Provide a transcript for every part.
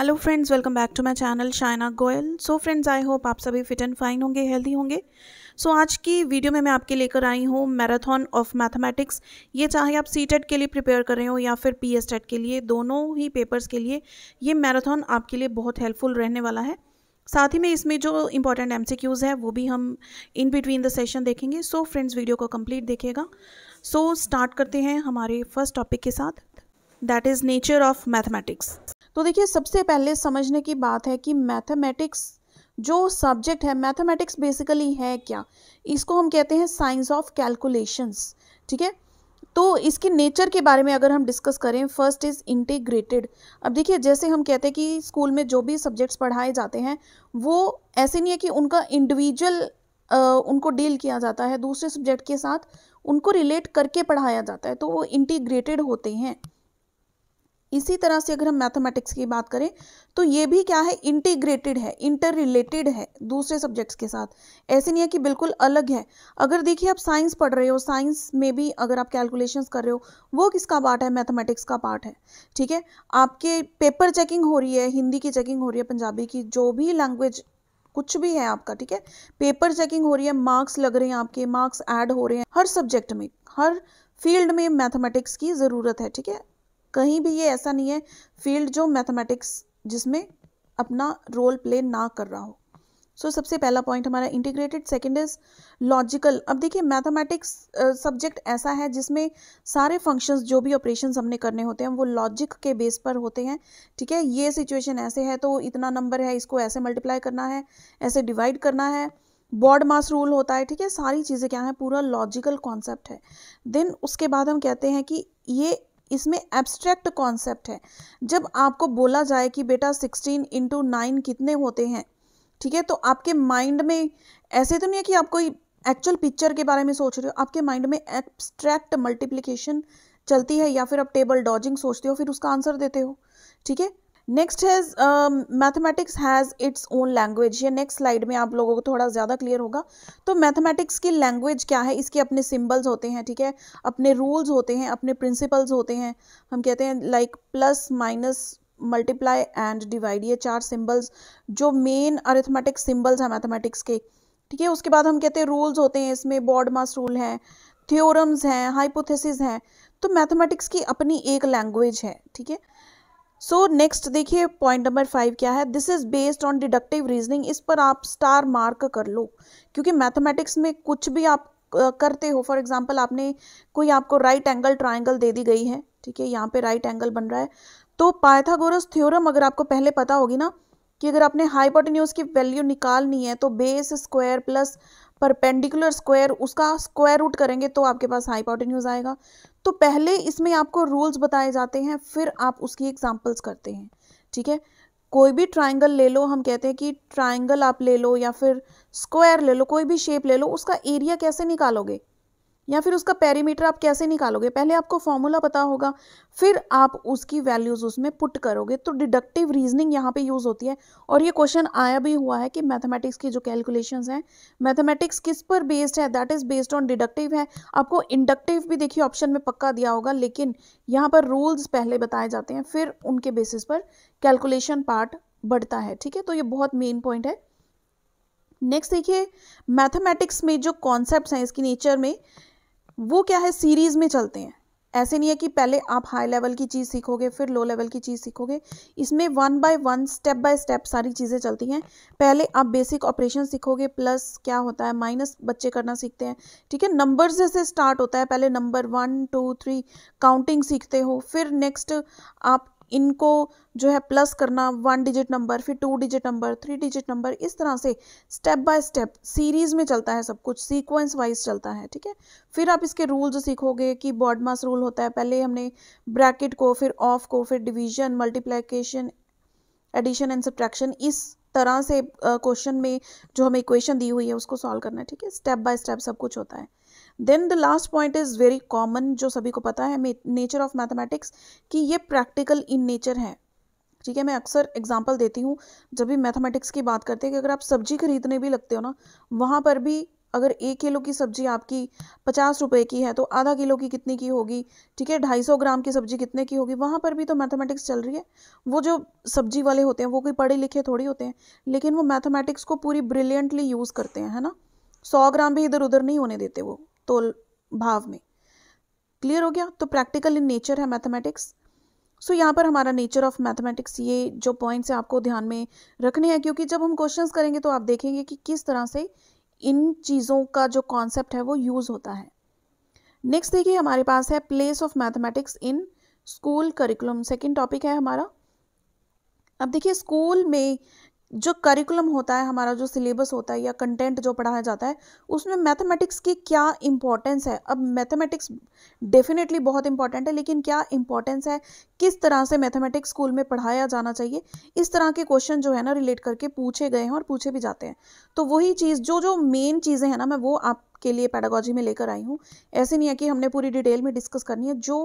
Hello friends welcome back to my channel Shaina Goyal so friends I hope आप सभी fit and fine होंगे healthy होंगे so so, आज की वीडियो में मैं आपके लेकर आई हूँ मैराथन ऑफ मैथमेटिक्स ये चाहे आप सी टेट e के लिए प्रिपेयर कर रहे हो या फिर पी एस टेट के लिए दोनों ही पेपर्स के लिए ये मैराथन आपके लिए बहुत हेल्पफुल रहने वाला है साथ ही में इसमें जो इंपॉर्टेंट एम सी क्यूज़ है वो भी हम इन बिटवीन द सेशन देखेंगे सो so, फ्रेंड्स वीडियो को कम्प्लीट देखेगा सो so, स्टार्ट करते हैं हमारे फर्स्ट टॉपिक के साथ that is nature of mathematics तो देखिए सबसे पहले समझने की बात है कि मैथमेटिक्स जो सब्जेक्ट है मैथमेटिक्स बेसिकली है क्या इसको हम कहते हैं साइंस ऑफ कैलकुलेशंस ठीक है तो इसके नेचर के बारे में अगर हम डिस्कस करें फर्स्ट इज़ इंटीग्रेटेड अब देखिए जैसे हम कहते हैं कि स्कूल में जो भी सब्जेक्ट्स पढ़ाए जाते हैं वो ऐसे नहीं है कि उनका इंडिविजुअल उनको डील किया जाता है दूसरे सब्जेक्ट के साथ उनको रिलेट करके पढ़ाया जाता है तो वो इंटीग्रेटेड होते हैं इसी तरह से अगर हम मैथमेटिक्स की बात करें तो ये भी क्या है इंटीग्रेटेड है इंटर रिलेटेड है दूसरे सब्जेक्ट्स के साथ ऐसे नहीं है कि बिल्कुल अलग है अगर देखिए आप साइंस पढ़ रहे हो साइंस में भी अगर आप कैलकुलेशंस कर रहे हो वो किसका पार्ट है मैथमेटिक्स का पार्ट है ठीक है आपके पेपर चेकिंग हो रही है हिंदी की चेकिंग हो रही है पंजाबी की जो भी लैंग्वेज कुछ भी है आपका ठीक है पेपर चेकिंग हो रही है मार्क्स लग रहे हैं आपके मार्क्स एड हो रहे हैं हर सब्जेक्ट में हर फील्ड में मैथमेटिक्स की ज़रूरत है ठीक है कहीं भी ये ऐसा नहीं है फील्ड जो मैथमेटिक्स जिसमें अपना रोल प्ले ना कर रहा हो सो so, सबसे पहला पॉइंट हमारा इंटीग्रेटेड सेकेंड इज लॉजिकल अब देखिए मैथमेटिक्स सब्जेक्ट ऐसा है जिसमें सारे फंक्शंस जो भी ऑपरेशंस हमने करने होते हैं वो लॉजिक के बेस पर होते हैं ठीक है ये सिचुएशन ऐसे है तो इतना नंबर है इसको ऐसे मल्टीप्लाई करना है ऐसे डिवाइड करना है बॉड मास रूल होता है ठीक है सारी चीज़ें क्या है पूरा लॉजिकल कॉन्सेप्ट है देन उसके बाद हम कहते हैं कि ये इसमें एब्स्ट्रैक्ट कॉन्सेप्ट है जब आपको बोला जाए कि बेटा सिक्सटीन इंटू नाइन कितने होते हैं ठीक है तो आपके माइंड में ऐसे तो नहीं है कि आप कोई एक्चुअल पिक्चर के बारे में सोच रहे हो आपके माइंड में एब्स्ट्रैक्ट मल्टीप्लीकेशन चलती है या फिर आप टेबल डॉजिंग सोचते हो फिर उसका आंसर देते हो ठीक है next has mathematics has its own language ये नेक्स्ट स्लाइड में आप लोगों को थोड़ा ज़्यादा क्लियर होगा तो मैथमेटिक्स की लैंग्वेज क्या है इसके अपने सिम्बल्स होते हैं ठीक है अपने रूल्स होते हैं अपने प्रिंसिपल्स होते हैं हम कहते हैं like plus minus multiply and divide ये चार सिम्बल्स जो मेन अरिथमेटिक सिंबल्स हैं मैथमेटिक्स के ठीक है उसके बाद हम कहते हैं रूल्स होते हैं इसमें बॉर्ड मास रूल हैं थियोरम्स हैं हाइपोथेसिस हैं तो मैथमेटिक्स की अपनी एक लैंग्वेज है ठीक है सो नेक्स्ट देखिए पॉइंट नंबर फाइव क्या है this is based on deductive reasoning इस पर आप स्टार मार्क कर लो क्योंकि मैथमेटिक्स में कुछ भी आप करते हो फॉर एग्जांपल आपने कोई आपको राइट एंगल ट्राइंगल दे दी गई है ठीक है यहाँ पे राइट right एंगल बन रहा है तो पाइथागोरस थ्योरम अगर आपको पहले पता होगी ना कि अगर आपने हाइपोटेन्यूज की वैल्यू निकालनी है तो base square plus perpendicular square उसका स्क्वायर रूट करेंगे तो आपके पास हाइपोटेन्यूज आएगा तो पहले इसमें आपको रूल्स बताए जाते हैं फिर आप उसकी एग्जाम्पल्स करते हैं ठीक है कोई भी ट्राइंगल ले लो हम कहते हैं कि ट्राइंगल आप ले लो या फिर स्क्वायर ले लो कोई भी शेप ले लो उसका एरिया कैसे निकालोगे या फिर उसका पेरीमीटर आप कैसे निकालोगे पहले आपको फॉर्मूला पता होगा फिर आप उसकी वैल्यूज़ उसमें पुट करोगे तो डिडक्टिव रीजनिंग यहाँ पे यूज़ होती है और ये क्वेश्चन आया भी हुआ है कि मैथमेटिक्स की जो कैलकुलेशंस हैं मैथमेटिक्स किस पर बेस्ड है that is based on deductive है आपको इंडक्टिव भी देखिए ऑप्शन में पक्का दिया होगा लेकिन यहाँ पर रूल्स पहले बताए जाते हैं फिर उनके बेसिस पर कैलकुलेशन पार्ट बढ़ता है ठीक है तो ये बहुत मेन पॉइंट है नेक्स्ट देखिए मैथमेटिक्स में जो कॉन्सेप्ट्स हैं इसकी नेचर में वो क्या है सीरीज़ में चलते हैं ऐसे नहीं है कि पहले आप हाई लेवल की चीज़ सीखोगे फिर लो लेवल की चीज़ सीखोगे इसमें one by one step by step सारी चीज़ें चलती हैं पहले आप बेसिक ऑपरेशन सीखोगे प्लस क्या होता है माइनस बच्चे करना सीखते हैं ठीक है नंबर जैसे स्टार्ट होता है पहले number one two three counting सीखते हो फिर नेक्स्ट आप इनको जो है प्लस करना वन डिजिट नंबर फिर two digit number three digit number इस तरह से स्टेप बाय स्टेप सीरीज़ में चलता है सब कुछ सीक्वेंस वाइज चलता है ठीक है फिर आप इसके रूल जो सीखोगे कि बॉडमास रूल होता है पहले हमने ब्रैकेट को फिर ऑफ को फिर division multiplication addition and subtraction इस तरह से क्वेश्चन में जो हमें इक्वेशन दी हुई है उसको सॉल्व करना है ठीक है स्टेप बाय स्टेप सब कुछ होता है then the last point is very common जो सभी को पता है नेचर ऑफ मैथमेटिक्स कि ये प्रैक्टिकल इन नेचर है ठीक है मैं अक्सर एग्जाम्पल देती हूँ जब भी मैथमेटिक्स की बात करते हैं कि अगर आप सब्जी खरीदने भी लगते हो ना वहाँ पर भी अगर एक किलो की सब्जी आपकी पचास रुपए की है तो आधा किलो की कितने की होगी ठीक है ढाई सौ ग्राम की सब्जी कितने की होगी वहाँ पर भी तो मैथमेटिक्स चल रही है वो जो सब्जी वाले होते हैं वो कोई पढ़े लिखे थोड़ी होते हैं लेकिन वो मैथमेटिक्स को पूरी ब्रिलियंटली यूज़ करते हैं है ना सौ ग्राम भी इधर उधर नहीं होने देते वो तोल भाव में क्लियर हो गया तो प्रैक्टिकल इन नेचर है मैथमेटिक्स सो यहाँ पर हमारा नेचर ऑफ मैथमेटिक्स ये जो पॉइंट्स हैं आपको ध्यान में रखने हैं क्योंकि जब हम क्वेश्चंस करेंगे तो आप देखेंगे कि किस तरह से इन चीज़ों का जो कॉन्सेप्ट है वो यूज़ होता है नेक्स्ट देखिए हमारे पास है place of mathematics in school curriculum second topic है हमारा अब देखिए स्कूल में जो करिकुलम होता है हमारा जो सिलेबस होता है या कंटेंट जो पढ़ाया जाता है उसमें मैथमेटिक्स की क्या इम्पोर्टेंस है अब मैथमेटिक्स डेफिनेटली बहुत इंपॉर्टेंट है लेकिन क्या इंपॉर्टेंस है किस तरह से मैथमेटिक्स स्कूल में पढ़ाया जाना चाहिए इस तरह के क्वेश्चन जो है ना रिलेट करके पूछे गए हैं और पूछे भी जाते हैं तो वही चीज़ जो जो मेन चीज़ें हैं ना मैं वो आपके लिए पैडागॉजी में लेकर आई हूँ ऐसे नहीं है कि हमने पूरी डिटेल में डिस्कस करनी है जो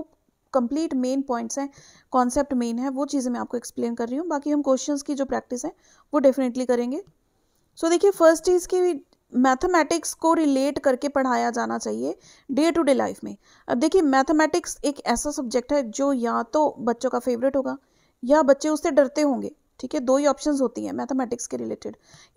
कंप्लीट मेन पॉइंट्स हैं कॉन्सेप्ट मेन है वो चीज़ें मैं आपको एक्सप्लेन कर रही हूँ बाकी हम क्वेश्चंस की जो प्रैक्टिस है वो डेफिनेटली करेंगे सो देखिए फर्स्ट चीज़ की मैथमेटिक्स को रिलेट करके पढ़ाया जाना चाहिए डे टू डे लाइफ में अब देखिए मैथमेटिक्स एक ऐसा सब्जेक्ट है जो या तो बच्चों का फेवरेट होगा या बच्चे उससे डरते होंगे ठीक है दो ही ऑप्शंस होती हैं मैथमेटिक्स के रिलेटेड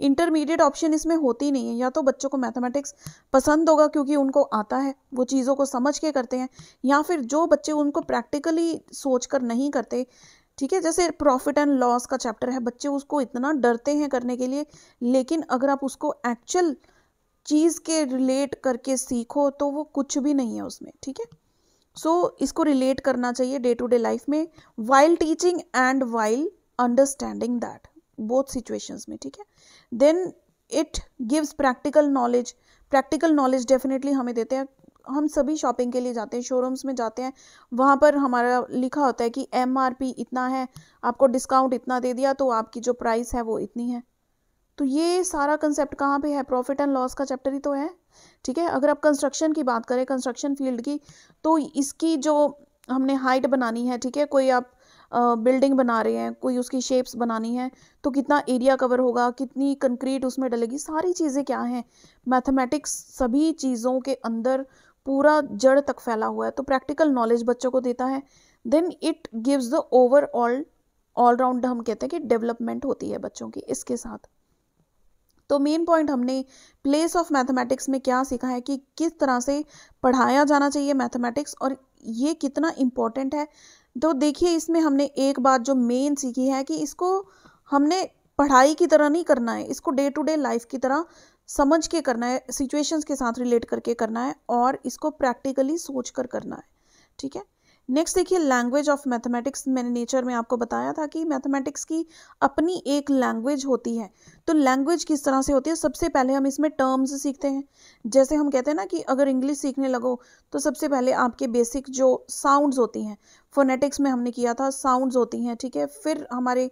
इंटरमीडिएट ऑप्शन इसमें होती नहीं है या तो बच्चों को मैथमेटिक्स पसंद होगा क्योंकि उनको आता है वो चीज़ों को समझ के करते हैं या फिर जो बच्चे उनको प्रैक्टिकली सोच कर नहीं करते ठीक है जैसे प्रॉफिट एंड लॉस का चैप्टर है बच्चे उसको इतना डरते हैं करने के लिए लेकिन अगर आप उसको एक्चुअल चीज़ के रिलेट करके सीखो तो वो कुछ भी नहीं है उसमें ठीक है सो so, इसको रिलेट करना चाहिए डे टू डे लाइफ में while teaching and wild understanding that both situations में ठीक है then it gives practical knowledge practical knowledge definitely हमें देते हैं हम सभी शॉपिंग के लिए जाते हैं शोरूम्स में जाते हैं वहाँ पर हमारा लिखा होता है कि एम इतना है आपको डिस्काउंट इतना दे दिया तो आपकी जो प्राइस है वो इतनी है तो ये सारा कंसेप्ट कहाँ पे है प्रॉफिट एंड लॉस का चैप्टर ही तो है ठीक है अगर आप कंस्ट्रक्शन की बात करें कंस्ट्रक्शन फील्ड की तो इसकी जो हमने हाइट बनानी है ठीक है कोई आप बिल्डिंग बना रहे हैं कोई उसकी शेप्स बनानी है तो कितना एरिया कवर होगा कितनी कंक्रीट उसमें डलेगी सारी चीज़ें क्या हैं मैथमेटिक्स सभी चीज़ों के अंदर पूरा जड़ तक फैला हुआ है तो प्रैक्टिकल नॉलेज बच्चों को देता है then it gives the overall all round हम कहते हैं कि डेवलपमेंट होती है बच्चों की इसके साथ तो मेन पॉइंट हमने प्लेस ऑफ मैथमेटिक्स में क्या सीखा है कि किस तरह से पढ़ाया जाना चाहिए मैथमेटिक्स और ये कितना इम्पॉर्टेंट है तो देखिए इसमें हमने एक बात जो मेन सीखी है कि इसको हमने पढ़ाई की तरह नहीं करना है इसको डे टू डे लाइफ की तरह समझ के करना है सिचुएशंस के साथ रिलेट करके करना है और इसको प्रैक्टिकली सोच कर करना है ठीक है नेक्स्ट देखिए लैंग्वेज ऑफ मैथमेटिक्स मैंने नेचर में आपको बताया था कि मैथमेटिक्स की अपनी एक लैंग्वेज होती है तो लैंग्वेज किस तरह से होती है सबसे पहले हम इसमें टर्म्स सीखते हैं जैसे हम कहते हैं ना कि अगर इंग्लिश सीखने लगो तो सबसे पहले आपके बेसिक जो साउंड्स होती हैं फोनेटिक्स में हमने किया था साउंड्स होती हैं ठीक है फिर हमारे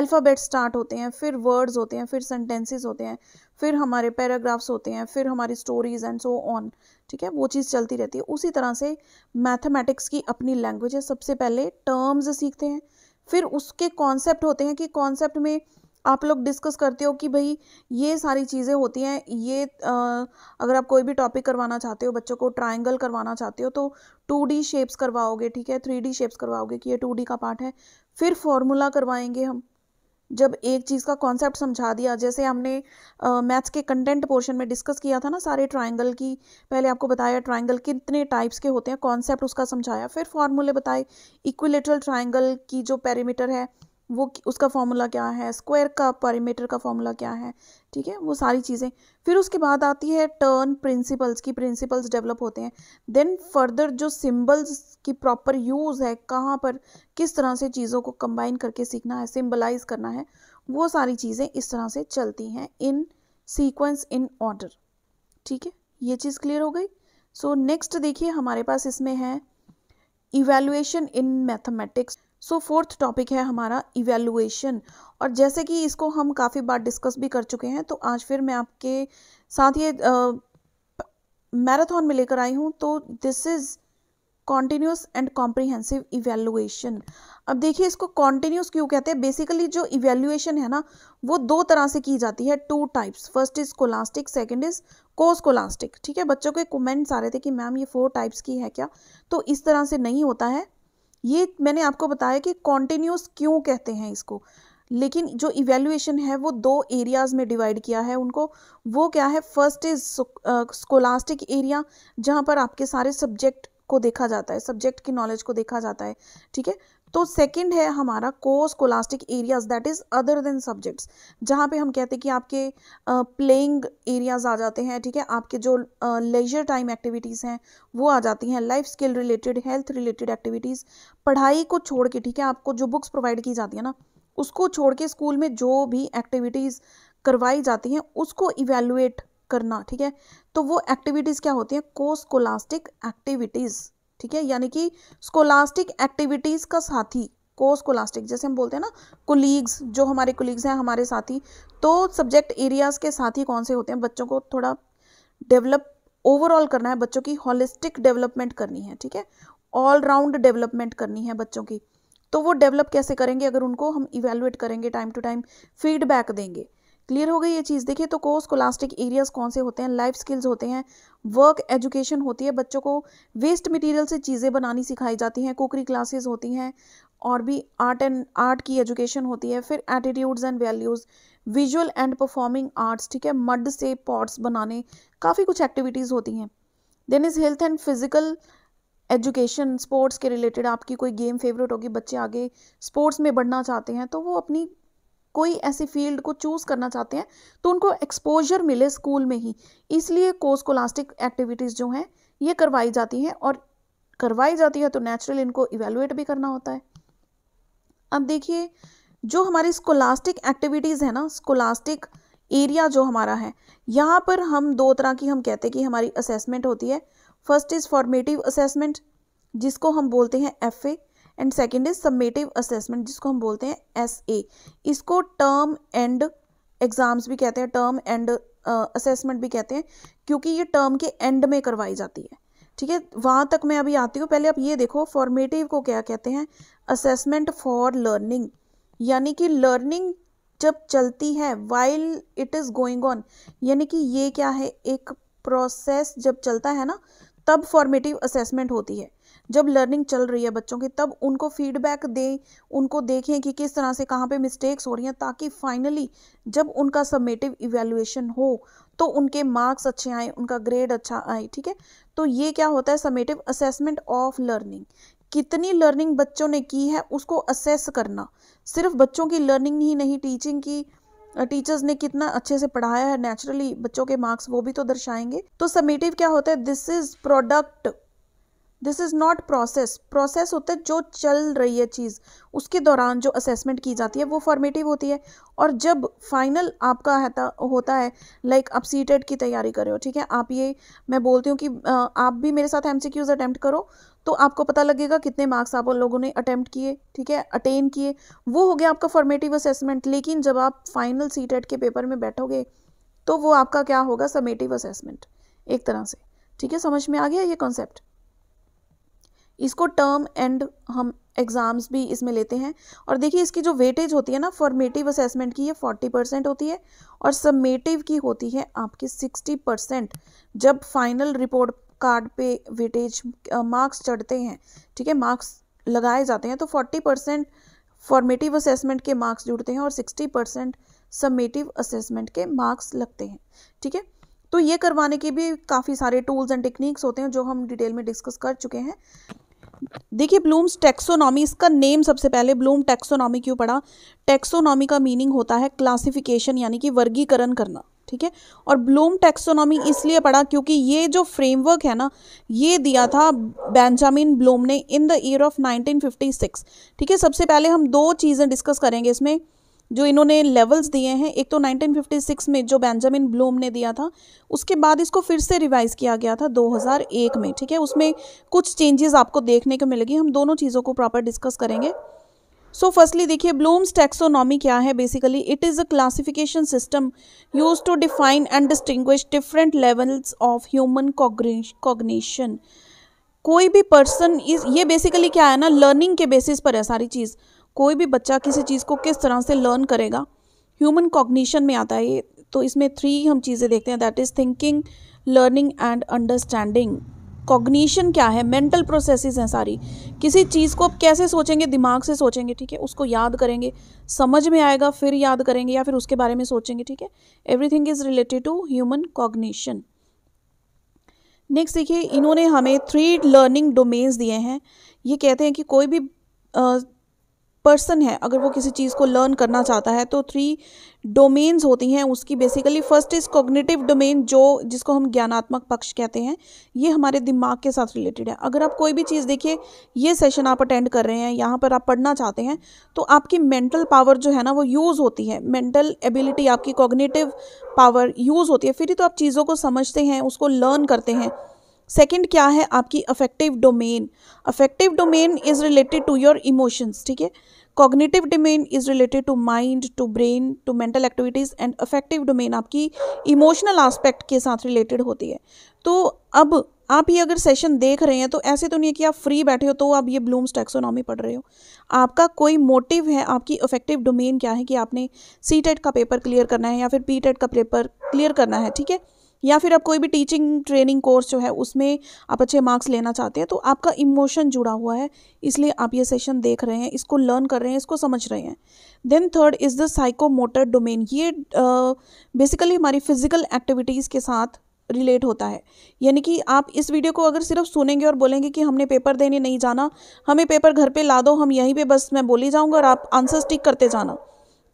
अल्फ़ाबेट स्टार्ट होते हैं फिर वर्ड्स होते हैं फिर सेंटेंसेस होते हैं फिर हमारे पैराग्राफ्स होते हैं फिर हमारी स्टोरीज एंड सो ऑन ठीक है वो चीज़ चलती रहती है उसी तरह से मैथमेटिक्स की अपनी लैंग्वेज है सबसे पहले टर्म्स सीखते हैं फिर उसके कॉन्सेप्ट होते हैं कि कॉन्सेप्ट में आप लोग डिस्कस करते हो कि भाई ये सारी चीज़ें होती हैं ये आ, अगर आप कोई भी टॉपिक करवाना चाहते हो बच्चों को ट्रायंगल करवाना चाहते हो तो टू डी शेप्स करवाओगे ठीक है थ्री डी शेप्स करवाओगे कि ये टू डी का पार्ट है फिर फॉर्मूला करवाएंगे हम जब एक चीज़ का कॉन्सेप्ट समझा दिया जैसे हमने मैथ्स के कंटेंट पोर्शन में डिस्कस किया था ना सारे ट्राइंगल की पहले आपको बताया ट्राइंगल कितने टाइप्स के होते हैं कॉन्सेप्ट उसका समझाया फिर फॉर्मूले बताए इक्विलेटरल ट्राइंगल की जो पैरीमीटर है वो उसका फॉर्मूला क्या है स्क्वायर का पैरामीटर का फॉर्मूला क्या है ठीक है वो सारी चीज़ें फिर उसके बाद आती है टर्न प्रिंसिपल्स की प्रिंसिपल्स डेवलप होते हैं देन फर्दर जो सिम्बल्स की प्रॉपर यूज़ है कहाँ पर किस तरह से चीज़ों को कंबाइन करके सीखना है सिम्बलाइज करना है वो सारी चीज़ें इस तरह से चलती हैं इन सीक्वेंस इन ऑर्डर ठीक है ये चीज़ क्लियर हो गई सो नेक्स्ट देखिए हमारे पास इसमें है evaluation in mathematics so fourth topic है हमारा इवेलुएशन और जैसे कि इसको हम काफ़ी बार डिस्कस भी कर चुके हैं तो आज फिर मैं आपके साथ ये मैराथन में लेकर आई हूँ तो this is continuous and comprehensive evaluation अब देखिए इसको कॉन्टीन्यूस क्यों कहते हैं बेसिकली जो इवेल्युएशन है ना वो दो तरह से की जाती है two types first is scholastic second is co scholastic ठीक है बच्चों के कमेंट्स आ रहे थे कि मैम ये फोर टाइप्स की है क्या तो इस तरह से नहीं होता है ये मैंने आपको बताया कि कॉन्टीन्यूस क्यों कहते हैं इसको लेकिन जो इवेल्युएशन है वो दो एरियाज़ में डिवाइड किया है उनको वो क्या है फर्स्ट इज स्कोलास्टिक एरिया जहाँ पर आपके सारे सब्जेक्ट को देखा जाता है सब्जेक्ट की नॉलेज को देखा जाता है ठीक है तो सेकंड है हमारा कोर्स scholastic areas that is other than subjects जहाँ पे हम कहते हैं कि आपके प्लेइंग एरियाज आ जाते हैं ठीक है आपके जो लेजर टाइम एक्टिविटीज़ हैं वो आ जाती हैं life skill related health related activities पढ़ाई को छोड़ के ठीक है आपको जो बुक्स प्रोवाइड की जाती है ना उसको छोड़ के स्कूल में जो भी एक्टिविटीज़ करवाई जाती हैं उसको इवेलुएट करना ठीक है तो वो एक्टिविटीज़ क्या होती हैं स्कोलास्टिक एक्टिविटीज़ ठीक है यानी कि स्कोलास्टिक एक्टिविटीज़ का साथी को स्कोलास्टिक जैसे हम बोलते हैं ना कोलीग्स जो हमारे कोलीग्स हैं हमारे साथी तो सब्जेक्ट एरियाज़ के साथी कौन से होते हैं बच्चों को थोड़ा डेवलप ओवरऑल करना है बच्चों की हॉलिस्टिक डेवलपमेंट करनी है ठीक है ऑलराउंड डेवलपमेंट करनी है बच्चों की तो वो डेवलप कैसे करेंगे अगर उनको हम इवेलुएट करेंगे टाइम टू टाइम फीडबैक देंगे क्लियर हो गई ये चीज़ देखिए तो कोर्स कोलास्टिक एरियाज़ कौन से होते हैं लाइफ स्किल्स होते हैं वर्क एजुकेशन होती है बच्चों को वेस्ट मटेरियल से चीज़ें बनानी सिखाई जाती हैं कुकरी क्लासेस होती हैं और भी आर्ट एंड आर्ट की एजुकेशन होती है फिर attitudes and values visual and performing arts ठीक है मड से पॉट्स बनाने काफ़ी कुछ एक्टिविटीज़ होती हैं then is health and physical education sports के रिलेटेड आपकी कोई गेम फेवरेट होगी बच्चे आगे स्पोर्ट्स में बढ़ना चाहते हैं तो वो अपनी कोई ऐसी फील्ड को चूज़ करना चाहते हैं तो उनको एक्सपोजर मिले स्कूल में ही इसलिए कोर्स कोलास्टिक एक्टिविटीज़ जो हैं ये करवाई जाती हैं और करवाई जाती है तो नेचुरल इनको इवेलुएट भी करना होता है अब देखिए जो हमारी स्कोलास्टिक एक्टिविटीज़ है ना स्कोलास्टिक एरिया जो हमारा है यहाँ पर हम दो तरह की हम कहते हैं कि हमारी असेसमेंट होती है फर्स्ट इज़ फॉर्मेटिव असेसमेंट जिसको हम बोलते हैं F and second is summative assessment जिसको हम बोलते हैं एस ए इसको टर्म एंड एग्ज़ाम्स भी कहते हैं टर्म एंड असेसमेंट भी कहते हैं क्योंकि ये टर्म के एंड में करवाई जाती है ठीक है वहाँ तक मैं अभी आती हूँ पहले आप ये देखो फॉर्मेटिव को क्या कहते हैं असेसमेंट फॉर लर्निंग यानी कि लर्निंग जब चलती है while it is going on यानी कि ये क्या है एक प्रोसेस जब चलता है ना तब फॉर्मेटिव असेसमेंट होती है जब लर्निंग चल रही है बच्चों की तब उनको फीडबैक दें उनको देखें कि किस तरह से कहाँ पे मिस्टेक्स हो रही हैं ताकि फाइनली जब उनका सबमेटिव इवेल्युएशन हो तो उनके मार्क्स अच्छे आए उनका ग्रेड अच्छा आए ठीक है तो ये क्या होता है समेटिव असेसमेंट ऑफ लर्निंग कितनी लर्निंग बच्चों ने की है उसको असेस करना सिर्फ बच्चों की लर्निंग ही नहीं टीचिंग की टीचर्स ने कितना अच्छे से पढ़ाया है नेचुरली बच्चों के मार्क्स वो भी तो दर्शाएंगे तो समेटिव क्या होता है this is product this is not process process होता है जो चल रही है चीज़ उसके दौरान जो असेसमेंट की जाती है वो फॉर्मेटिव होती है और जब फाइनल आपका हता, होता है लाइक आप सी टेट की तैयारी कर रहे हो ठीक है आप ये मैं बोलती हूँ कि आप भी मेरे साथ एम सी क्यूज़ अटैम्प्ट करो तो आपको पता लगेगा कितने मार्क्स आप लोगों ने अटैम्प्ट किए ठीक है अटेन किए वो हो गया आपका फॉर्मेटिव असेसमेंट लेकिन जब आप फाइनल सी टेट के पेपर में बैठोगे तो वो आपका क्या होगा समेटिव असेसमेंट एक तरह से ठीक है समझ में आ गया ये कॉन्सेप्ट इसको टर्म एंड हम एग्ज़ाम्स भी इसमें लेते हैं और देखिए इसकी जो वेटेज होती है ना फॉर्मेटिव असेसमेंट की ये फोर्टी परसेंट होती है और सबमेटिव की होती है आपकी सिक्सटी परसेंट जब फाइनल रिपोर्ट कार्ड पे वेटेज मार्क्स चढ़ते हैं ठीक है मार्क्स लगाए जाते हैं तो फोर्टी परसेंट फॉर्मेटिव असेसमेंट के मार्क्स जुड़ते हैं और सिक्सटी परसेंट सबमेटिव असेसमेंट के मार्क्स लगते हैं ठीक है तो ये करवाने के भी काफ़ी सारे टूल्स एंड टेक्निक्स होते हैं जो हम डिटेल में डिस्कस कर चुके हैं देखिए ब्लूम्स टेक्सोनॉमी इसका नेम सबसे पहले ब्लूम टेक्सोनॉमी क्यों पड़ा टेक्सोनॉमी का मीनिंग होता है क्लासिफिकेशन यानी कि वर्गीकरण करना ठीक है और ब्लूम टेक्सोनॉमी इसलिए पढ़ा क्योंकि ये जो फ्रेमवर्क है ना ये दिया था बेंजामिन ब्लूम ने इन द ईयर ऑफ 1956 ठीक है सबसे पहले हम दो चीज़ें डिस्कस करेंगे इसमें जो इन्होंने लेवल्स दिए हैं एक तो 1956 में जो बेंजामिन ब्लूम ने दिया था उसके बाद इसको फिर से रिवाइज़ किया गया था 2001 में ठीक है उसमें कुछ चेंजेस आपको देखने को मिलेगी हम दोनों चीज़ों को प्रॉपर डिस्कस करेंगे सो फर्स्टली देखिए ब्लूम्स टैक्सोनॉमी क्या है basically it is a classification system use to define and distinguish different levels of human cognition कोई भी पर्सन इस ये बेसिकली क्या है ना लर्निंग के बेसिस पर है सारी चीज़ कोई भी बच्चा किसी चीज़ को किस तरह से लर्न करेगा ह्यूमन कॉग्निशन में आता है ये तो इसमें थ्री हम चीज़ें देखते हैं that is thinking learning and understanding cognition क्या है मेंटल प्रोसेसेस हैं सारी किसी चीज़ को आप कैसे सोचेंगे दिमाग से सोचेंगे ठीक है उसको याद करेंगे समझ में आएगा फिर याद करेंगे या फिर उसके बारे में सोचेंगे ठीक है everything is related to human cognition next देखिए इन्होंने हमें थ्री लर्निंग डोमेन्स दिए हैं ये कहते हैं कि कोई भी पर्सन है अगर वो किसी चीज़ को लर्न करना चाहता है तो थ्री डोमेन्स होती हैं उसकी basically first is cognitive domain जो जिसको हम ज्ञानात्मक पक्ष कहते हैं ये हमारे दिमाग के साथ रिलेटेड है अगर आप कोई भी चीज़ देखिए ये सेशन आप अटेंड कर रहे हैं यहाँ पर आप पढ़ना चाहते हैं तो आपकी मेंटल पावर जो है ना वो यूज़ होती है मेंटल एबिलिटी आपकी कॉग्निटिव पावर यूज़ होती है फिर ही तो आप चीज़ों को समझते हैं उसको लर्न करते हैं सेकंड क्या है आपकी affective domain affective domain is related to your emotions ठीक है cognitive domain is related to mind to brain to mental activities and affective domain आपकी इमोशनल आस्पेक्ट के साथ रिलेटेड होती है तो अब आप ये अगर सेशन देख रहे हैं तो ऐसे तो नहीं है कि आप फ्री बैठे हो तो आप ये ब्लूम्स टैक्सोनॉमी पढ़ रहे हो आपका कोई मोटिव है आपकी अफेक्टिव डोमेन क्या है कि आपने सी टेट का पेपर क्लियर करना है या फिर पी टेट का पेपर क्लियर करना है ठीक है या फिर आप कोई भी टीचिंग ट्रेनिंग कोर्स जो है उसमें आप अच्छे मार्क्स लेना चाहते हैं तो आपका इमोशन जुड़ा हुआ है इसलिए आप ये सेशन देख रहे हैं इसको लर्न कर रहे हैं इसको समझ रहे हैं then third is the psychomotor domain ये बेसिकली हमारी फिजिकल एक्टिविटीज़ के साथ रिलेट होता है यानी कि आप इस वीडियो को अगर सिर्फ सुनेंगे और बोलेंगे कि हमने पेपर देने नहीं जाना हमें पेपर घर पे ला दो हम यहीं पे बस मैं बोली जाऊंगा और आप आंसर स्टिक करते जाना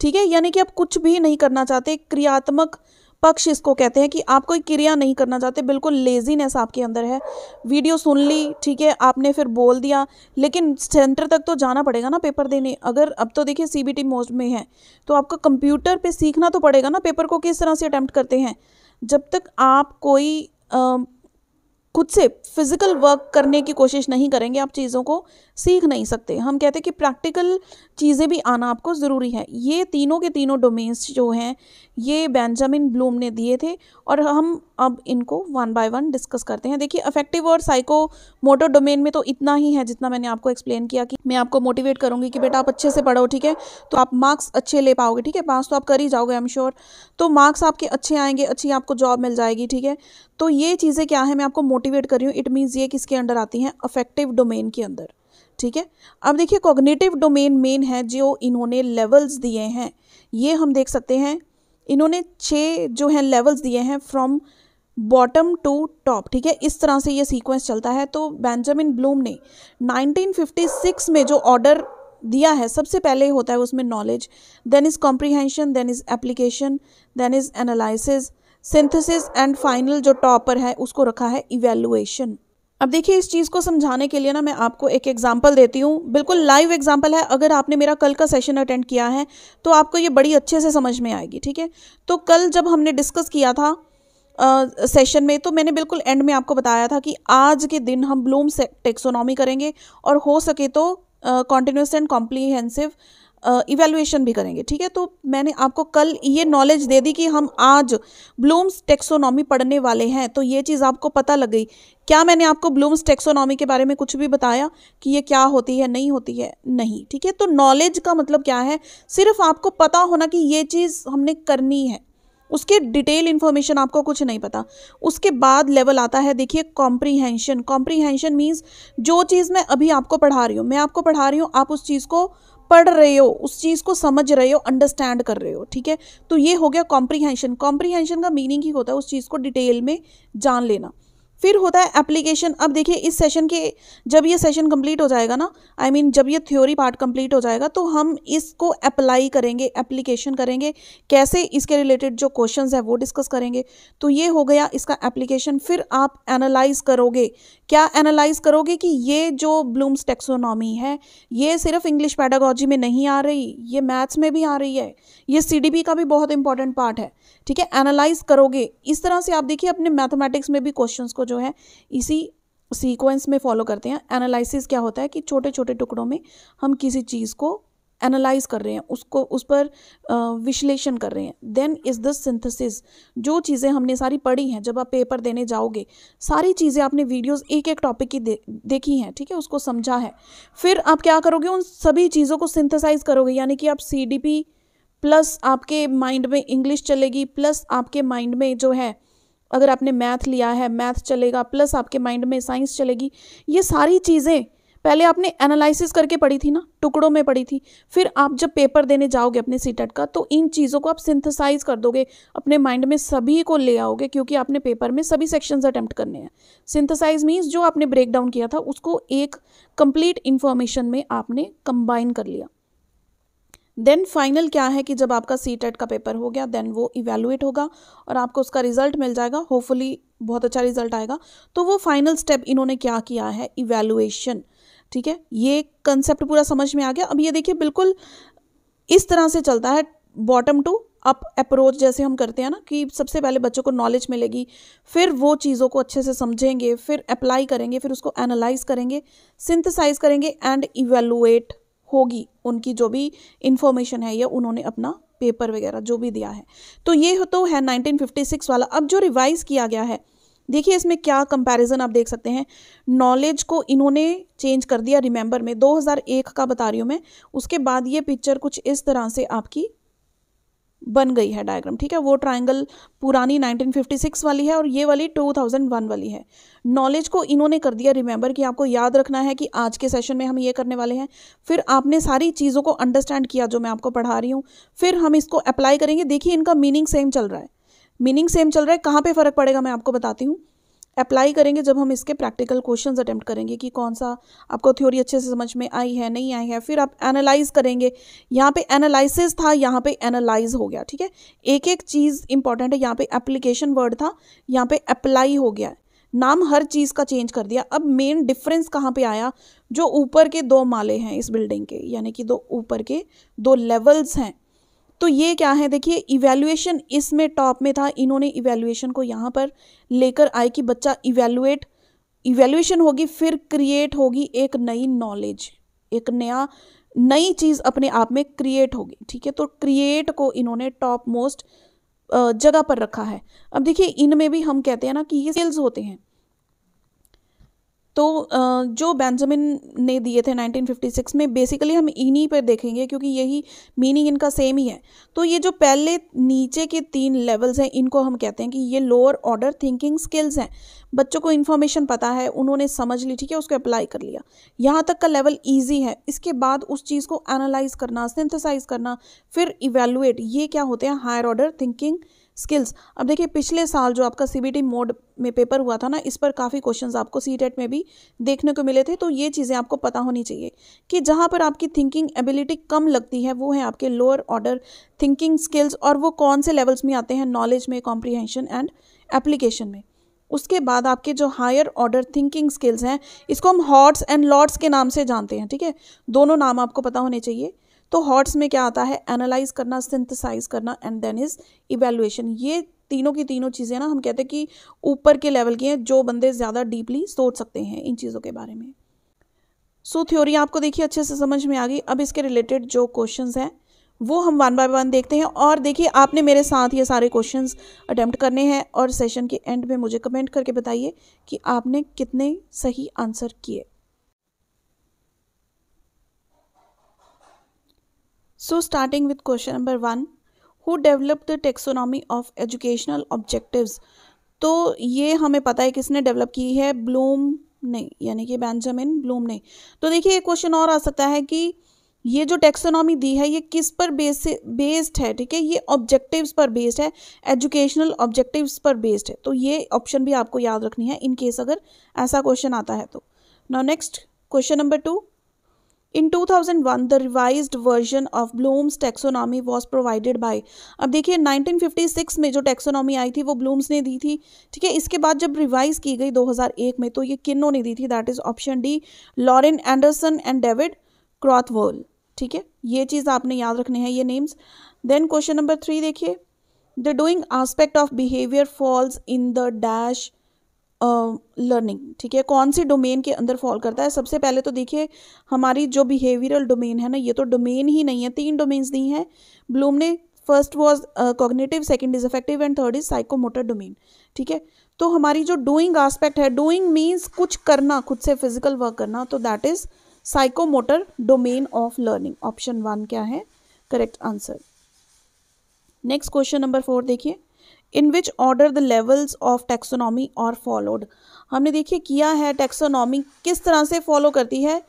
ठीक है यानी कि आप कुछ भी नहीं करना चाहते क्रियात्मक पक्ष इसको कहते हैं कि आप कोई क्रिया नहीं करना चाहते बिल्कुल लेजीनेस आपके अंदर है वीडियो सुन ली ठीक है आपने फिर बोल दिया लेकिन सेंटर तक तो जाना पड़ेगा ना पेपर देने अगर अब तो देखिए सी बी मोस्ट में है तो आपको कंप्यूटर पर सीखना तो पड़ेगा ना पेपर को किस तरह से अटैम्प्ट करते हैं जब तक आप कोई आ, खुद से फिज़िकल वर्क करने की कोशिश नहीं करेंगे आप चीज़ों को सीख नहीं सकते हम कहते हैं कि प्रैक्टिकल चीज़ें भी आना आपको ज़रूरी है ये तीनों के तीनों डोमेन्स जो हैं ये बेंजामिन ब्लूम ने दिए थे और हम अब इनको वन बाय वन डिस्कस करते हैं देखिए अफेक्टिव और साइको मोटर डोमेन में तो इतना ही है जितना मैंने आपको एक्सप्लेन किया कि मैं आपको मोटिवेट करूँगी कि बेटा आप अच्छे से पढ़ो ठीक है तो आप मार्क्स अच्छे ले पाओगे ठीक है पास तो आप कर ही जाओगे आई एम श्योर तो मार्क्स आपके अच्छे आएंगे अच्छी आपको जॉब मिल जाएगी ठीक है तो ये चीज़ें क्या है मैं आपको मोटिवेट कर रही हूँ इट मीन्स ये किसके अंडर आती हैं अफेक्टिव डोमेन के अंदर ठीक है अब देखिए कॉग्नेटिव डोमेन मेन है जो इन्होंने लेवल्स दिए हैं ये हम देख सकते हैं इन्होंने छः जो हैं लेवल्स दिए हैं फ्रॉम बॉटम टू टॉप ठीक है इस तरह से ये सीक्वेंस चलता है तो बेंजामिन ब्लूम ने 1956 में जो ऑर्डर दिया है सबसे पहले होता है उसमें knowledge then is comprehension then is application then is analysis synthesis and final जो टॉपर है उसको रखा है इवेलुएशन अब देखिए इस चीज़ को समझाने के लिए ना मैं आपको एक एग्जांपल देती हूँ बिल्कुल लाइव एग्जांपल है अगर आपने मेरा कल का सेशन अटेंड किया है तो आपको ये बड़ी अच्छे से समझ में आएगी ठीक है तो कल जब हमने डिस्कस किया था सेशन uh, में तो मैंने बिल्कुल एंड में आपको बताया था कि आज के दिन हम ब्लूम टेक्सोनॉमी करेंगे और हो सके तो कॉन्टीन्यूस एंड कॉम्प्रीहेंसिव इवेल्युएशन भी करेंगे ठीक है तो मैंने आपको कल ये नॉलेज दे दी कि हम आज ब्लूम्स टेक्सोनॉमी पढ़ने वाले हैं तो ये चीज़ आपको पता लग गई क्या मैंने आपको ब्लूम्स टेक्सोनॉमी के बारे में कुछ भी बताया कि ये क्या होती है नहीं होती है नहीं ठीक है तो नॉलेज का मतलब क्या है सिर्फ आपको पता होना कि ये चीज़ हमने करनी है उसके डिटेल इन्फॉर्मेशन आपको कुछ नहीं पता उसके बाद लेवल आता है देखिए कॉम्प्रीहेंशन कॉम्प्रीहेंशन मीन्स जो चीज़ मैं अभी आपको पढ़ा रही हूँ मैं आपको पढ़ा रही हूँ आप उस चीज़ को पढ़ रहे हो उस चीज़ को समझ रहे हो अंडरस्टैंड कर रहे हो ठीक है तो ये हो गया कॉम्प्रीहेंशन कॉम्प्रीहेंशन का मीनिंग ही होता है उस चीज़ को डिटेल में जान लेना फिर होता है एप्लीकेशन अब देखिए इस सेशन के जब ये सेशन कंप्लीट हो जाएगा ना आई I मीन mean, जब ये थ्योरी पार्ट कंप्लीट हो जाएगा तो हम इसको अप्लाई करेंगे एप्लीकेशन करेंगे कैसे इसके रिलेटेड जो क्वेश्चंस है वो डिस्कस करेंगे तो ये हो गया इसका एप्लीकेशन फिर आप एनालाइज करोगे क्या एनालाइज करोगे कि ये जो ब्लूम्स टेक्सोनॉमी है ये सिर्फ इंग्लिश पैडागोलॉजी में नहीं आ रही ये मैथ्स में भी आ रही है ये सी का भी बहुत इंपॉर्टेंट पार्ट है ठीक है एनालाइज करोगे इस तरह से आप देखिए अपने मैथमेटिक्स में भी क्वेश्चन को जो है इसी सीक्वेंस में फॉलो करते हैं एनालिसिस क्या होता है कि छोटे छोटे टुकड़ों में हम किसी चीज़ को एनालाइज कर रहे हैं उसको उस पर विश्लेषण कर रहे हैं देन इज़ द सिंथेसिस जो चीज़ें हमने सारी पढ़ी हैं जब आप पेपर देने जाओगे सारी चीज़ें आपने वीडियोस एक एक टॉपिक की दे, देखी हैं ठीक है उसको समझा है फिर आप क्या करोगे उन सभी चीज़ों को सिंथेसाइज करोगे यानी कि आप सी प्लस आपके माइंड में इंग्लिश चलेगी प्लस आपके माइंड में जो है अगर आपने मैथ लिया है मैथ चलेगा प्लस आपके माइंड में साइंस चलेगी ये सारी चीज़ें पहले आपने एनालिसिस करके पढ़ी थी ना टुकड़ों में पढ़ी थी फिर आप जब पेपर देने जाओगे अपने सीटेट e का तो इन चीज़ों को आप सिंथेसाइज कर दोगे अपने माइंड में सभी को ले आओगे क्योंकि आपने पेपर में सभी सेक्शंस अटैम्प्ट करने हैं सिंथेसाइज मीन्स जो आपने ब्रेक डाउन किया था उसको एक कंप्लीट इन्फॉर्मेशन में आपने कंबाइन कर लिया देन फाइनल क्या है कि जब आपका सी टेट का पेपर हो गया देन वो इवेलुएट होगा और आपको उसका रिजल्ट मिल जाएगा होपफुली बहुत अच्छा रिजल्ट आएगा तो वो फाइनल स्टेप इन्होंने क्या किया है इवेलुएशन ठीक है ये कंसेप्ट पूरा समझ में आ गया अब ये देखिए बिल्कुल इस तरह से चलता है बॉटम टू अप अप्रोच जैसे हम करते हैं ना कि सबसे पहले बच्चों को नॉलेज मिलेगी फिर वो चीज़ों को अच्छे से समझेंगे फिर अप्लाई करेंगे फिर उसको एनालाइज करेंगे सिंथेसाइज करेंगे एंड इवेलुएट होगी उनकी जो भी इन्फॉर्मेशन है या उन्होंने अपना पेपर वगैरह जो भी दिया है तो ये तो है 1956 वाला अब जो रिवाइज किया गया है देखिए इसमें क्या कंपैरिजन आप देख सकते हैं नॉलेज को इन्होंने चेंज कर दिया रिमेंबर में 2001 का बता रही हूँ मैं उसके बाद ये पिक्चर कुछ इस तरह से आपकी बन गई है डायग्राम ठीक है वो ट्रायंगल पुरानी 1956 वाली है और ये वाली 2001 वाली है नॉलेज को इन्होंने कर दिया रिमेंबर कि आपको याद रखना है कि आज के सेशन में हम ये करने वाले हैं फिर आपने सारी चीज़ों को अंडरस्टैंड किया जो मैं आपको पढ़ा रही हूँ फिर हम इसको अप्लाई करेंगे देखिए इनका मीनिंग सेम चल रहा है मीनिंग सेम चल रहा है कहाँ पर फ़र्क पड़ेगा मैं आपको बताती हूँ अप्लाई करेंगे जब हम इसके प्रैक्टिकल क्वेश्चन अटैम्प्ट करेंगे कि कौन सा आपको थ्योरी अच्छे से समझ में आई है नहीं आई है फिर आप एनालाइज करेंगे यहाँ पे एनालिसिस था यहाँ पे एनालाइज हो गया ठीक है एक एक चीज़ इंपॉर्टेंट है यहाँ पे एप्लीकेशन वर्ड था यहाँ पे अप्लाई हो गया नाम हर चीज़ का चेंज कर दिया अब मेन डिफरेंस कहाँ पे आया जो ऊपर के दो माले हैं इस बिल्डिंग के यानी कि दो ऊपर के दो लेवल्स हैं तो ये क्या है देखिए इवेल्युएशन इसमें टॉप में था इन्होंने इवेल्युएशन को यहाँ पर लेकर आए कि बच्चा इवेल्युएट इवेल्युएशन होगी फिर क्रिएट होगी एक नई नॉलेज एक नया नई चीज़ अपने आप में क्रिएट होगी ठीक है तो क्रिएट को इन्होंने टॉप मोस्ट जगह पर रखा है अब देखिए इनमें भी हम कहते हैं ना कि ये सेल्स होते हैं तो जो बेंजामिन ने दिए थे 1956 में बेसिकली हम इन्हीं पर देखेंगे क्योंकि यही मीनिंग इनका सेम ही है तो ये जो पहले नीचे के तीन लेवल्स हैं इनको हम कहते हैं कि ये लोअर ऑर्डर थिंकिंग स्किल्स हैं बच्चों को इन्फॉर्मेशन पता है उन्होंने समझ ली ठीक है उसको अप्लाई कर लिया यहाँ तक का लेवल ईजी है इसके बाद उस चीज़ को एनालाइज करना सिंथेसाइज करना फिर इवेलुएट ये क्या होते हैं हायर ऑर्डर थिंकिंग स्किल्स अब देखिए पिछले साल जो आपका सीबीटी मोड में पेपर हुआ था ना इस पर काफ़ी क्वेश्चंस आपको सी टेट e में भी देखने को मिले थे तो ये चीज़ें आपको पता होनी चाहिए कि जहाँ पर आपकी थिंकिंग एबिलिटी कम लगती है वो है आपके लोअर ऑर्डर थिंकिंग स्किल्स और वो कौन से लेवल्स में आते हैं नॉलेज में कॉम्प्रीहेंशन एंड एप्लीकेशन में उसके बाद आपके जो हायर ऑर्डर थिंकिंग स्किल्स हैं इसको हम हॉट्स एंड लॉट्स के नाम से जानते हैं ठीक है दोनों नाम आपको पता होने चाहिए तो हॉट्स में क्या आता है एनालाइज करना सिंथेसाइज करना एंड देन इज़ इवेलुएशन ये तीनों की तीनों चीज़ें ना हम कहते हैं कि ऊपर के लेवल की हैं जो बंदे ज़्यादा डीपली सोच सकते हैं इन चीज़ों के बारे में सो so, थ्योरी आपको देखिए अच्छे से समझ में आ गई अब इसके रिलेटेड जो क्वेश्चन हैं वो हम वन बाय वन देखते हैं और देखिए आपने मेरे साथ ये सारे क्वेश्चंस अटैम्प्ट करने हैं और सेशन के एंड में मुझे कमेंट करके बताइए कि आपने कितने सही आंसर किए So starting with question number one who developed the taxonomy of educational objectives? तो ये हमें पता है किसने डेवलप की है ब्लूम ने यानी कि बेंजामिन ब्लूम ने तो देखिए एक क्वेश्चन और आ सकता है कि ये जो टेक्सोनॉमी दी है ये किस पर बेस बेस्ड है ठीक है ये ऑब्जेक्टिव्स पर बेस्ड है एजुकेशनल ऑब्जेक्टिव्स पर बेस्ड है तो ये ऑप्शन भी आपको याद रखनी है इन केस अगर ऐसा क्वेश्चन आता है तो now next question number two in 2001, the revised version of Bloom's taxonomy was provided by अब देखिए 1956 में जो टेक्सोनॉमी आई थी वो ब्लूम्स ने दी थी ठीक है इसके बाद जब रिवाइज की गई 2001 में तो ये किन्नों ने दी थी that is option D Lorin Anderson and David Krathwohl ठीक है ये चीज़ आपने याद रखने हैं ये names then question number three देखिए the doing aspect of behaviour falls in the dash learning ठीक है कौन सी डोमेन के अंदर फॉल करता है सबसे पहले तो देखिए हमारी जो बिहेवियरल डोमेन है ना ये तो डोमेन ही नहीं है तीन डोमेन्स दी हैं ब्लूम ने first was cognitive second is affective and third is psychomotor domain ठीक है तो हमारी जो डूइंग आस्पेक्ट है डूइंग मीन्स कुछ करना खुद से फिजिकल वर्क करना तो that is psychomotor domain of learning option one क्या है correct answer next question number four देखिए in which order the levels of taxonomy are followed हमने देखिए किया है टैक्सोनॉमी किस तरह से फॉलो करती है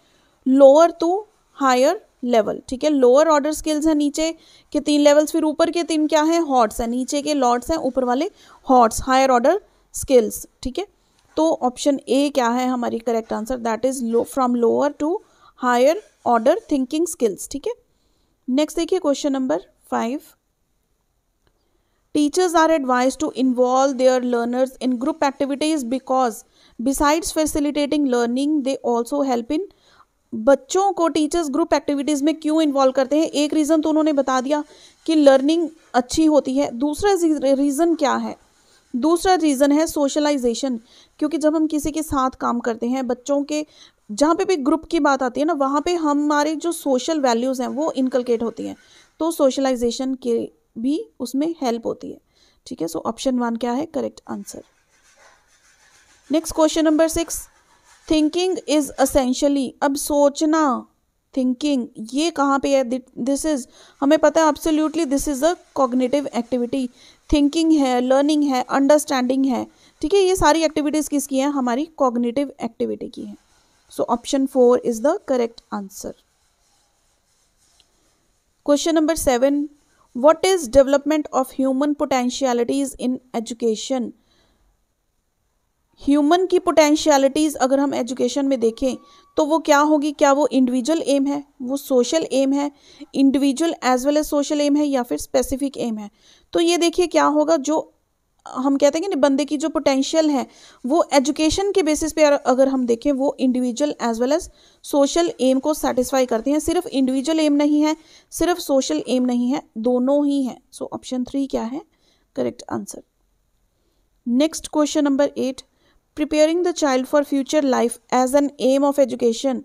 लोअर टू हायर लेवल ठीक है लोअर ऑर्डर स्किल्स हैं नीचे के तीन लेवल्स फिर ऊपर के तीन क्या है हॉट्स हैं नीचे के लॉर्ड्स हैं ऊपर वाले हॉट्स हायर ऑर्डर स्किल्स ठीक है तो ऑप्शन ए क्या है हमारी correct answer that is low from lower to higher order thinking skills ठीक है नेक्स्ट देखिए question number five Teachers are advised to involve their learners in group activities because besides facilitating learning, they also help in बच्चों को teachers group activities में क्यों involve करते हैं एक रीज़न तो उन्होंने बता दिया कि लर्निंग अच्छी होती है दूसरा रीज़न क्या है दूसरा रीज़न है सोशलाइजेशन क्योंकि जब हम किसी के साथ काम करते हैं बच्चों के जहाँ पे भी ग्रुप की बात आती है ना वहाँ पे हमारे जो सोशल वैल्यूज़ हैं वो इनकलकेट होती हैं तो सोशलाइजेशन के भी उसमें हेल्प होती है ठीक है सो ऑप्शन वन क्या है correct answer next question number six thinking is essentially अब सोचना थिंकिंग ये कहाँ पे है दिस इज़ हमें पता है absolutely this is a cognitive activity thinking है लर्निंग है अंडरस्टैंडिंग है ठीक है ये सारी एक्टिविटीज़ किसकी हैं हमारी कॉग्नेटिव एक्टिविटी की है so option four is the correct answer question number seven what is development of human potentialities in education human की पोटेंशियलिटीज़ अगर हम एजुकेशन में देखें तो वो क्या होगी क्या वो इंडिविजुअल एम है वो सोशल एम है individual as well as social aim है या फिर स्पेसिफिक एम है तो ये देखिए क्या होगा जो हम कहते हैं कि निबंधे की जो पोटेंशियल है वो एजुकेशन के बेसिस पे अगर हम देखें वो individual as well as social aim को सेटिस्फाई करती हैं सिर्फ इंडिविजुअल एम नहीं है सिर्फ सोशल एम नहीं है दोनों ही हैं सो ऑप्शन थ्री क्या है correct answer next question number eight preparing the child for future life as an aim of education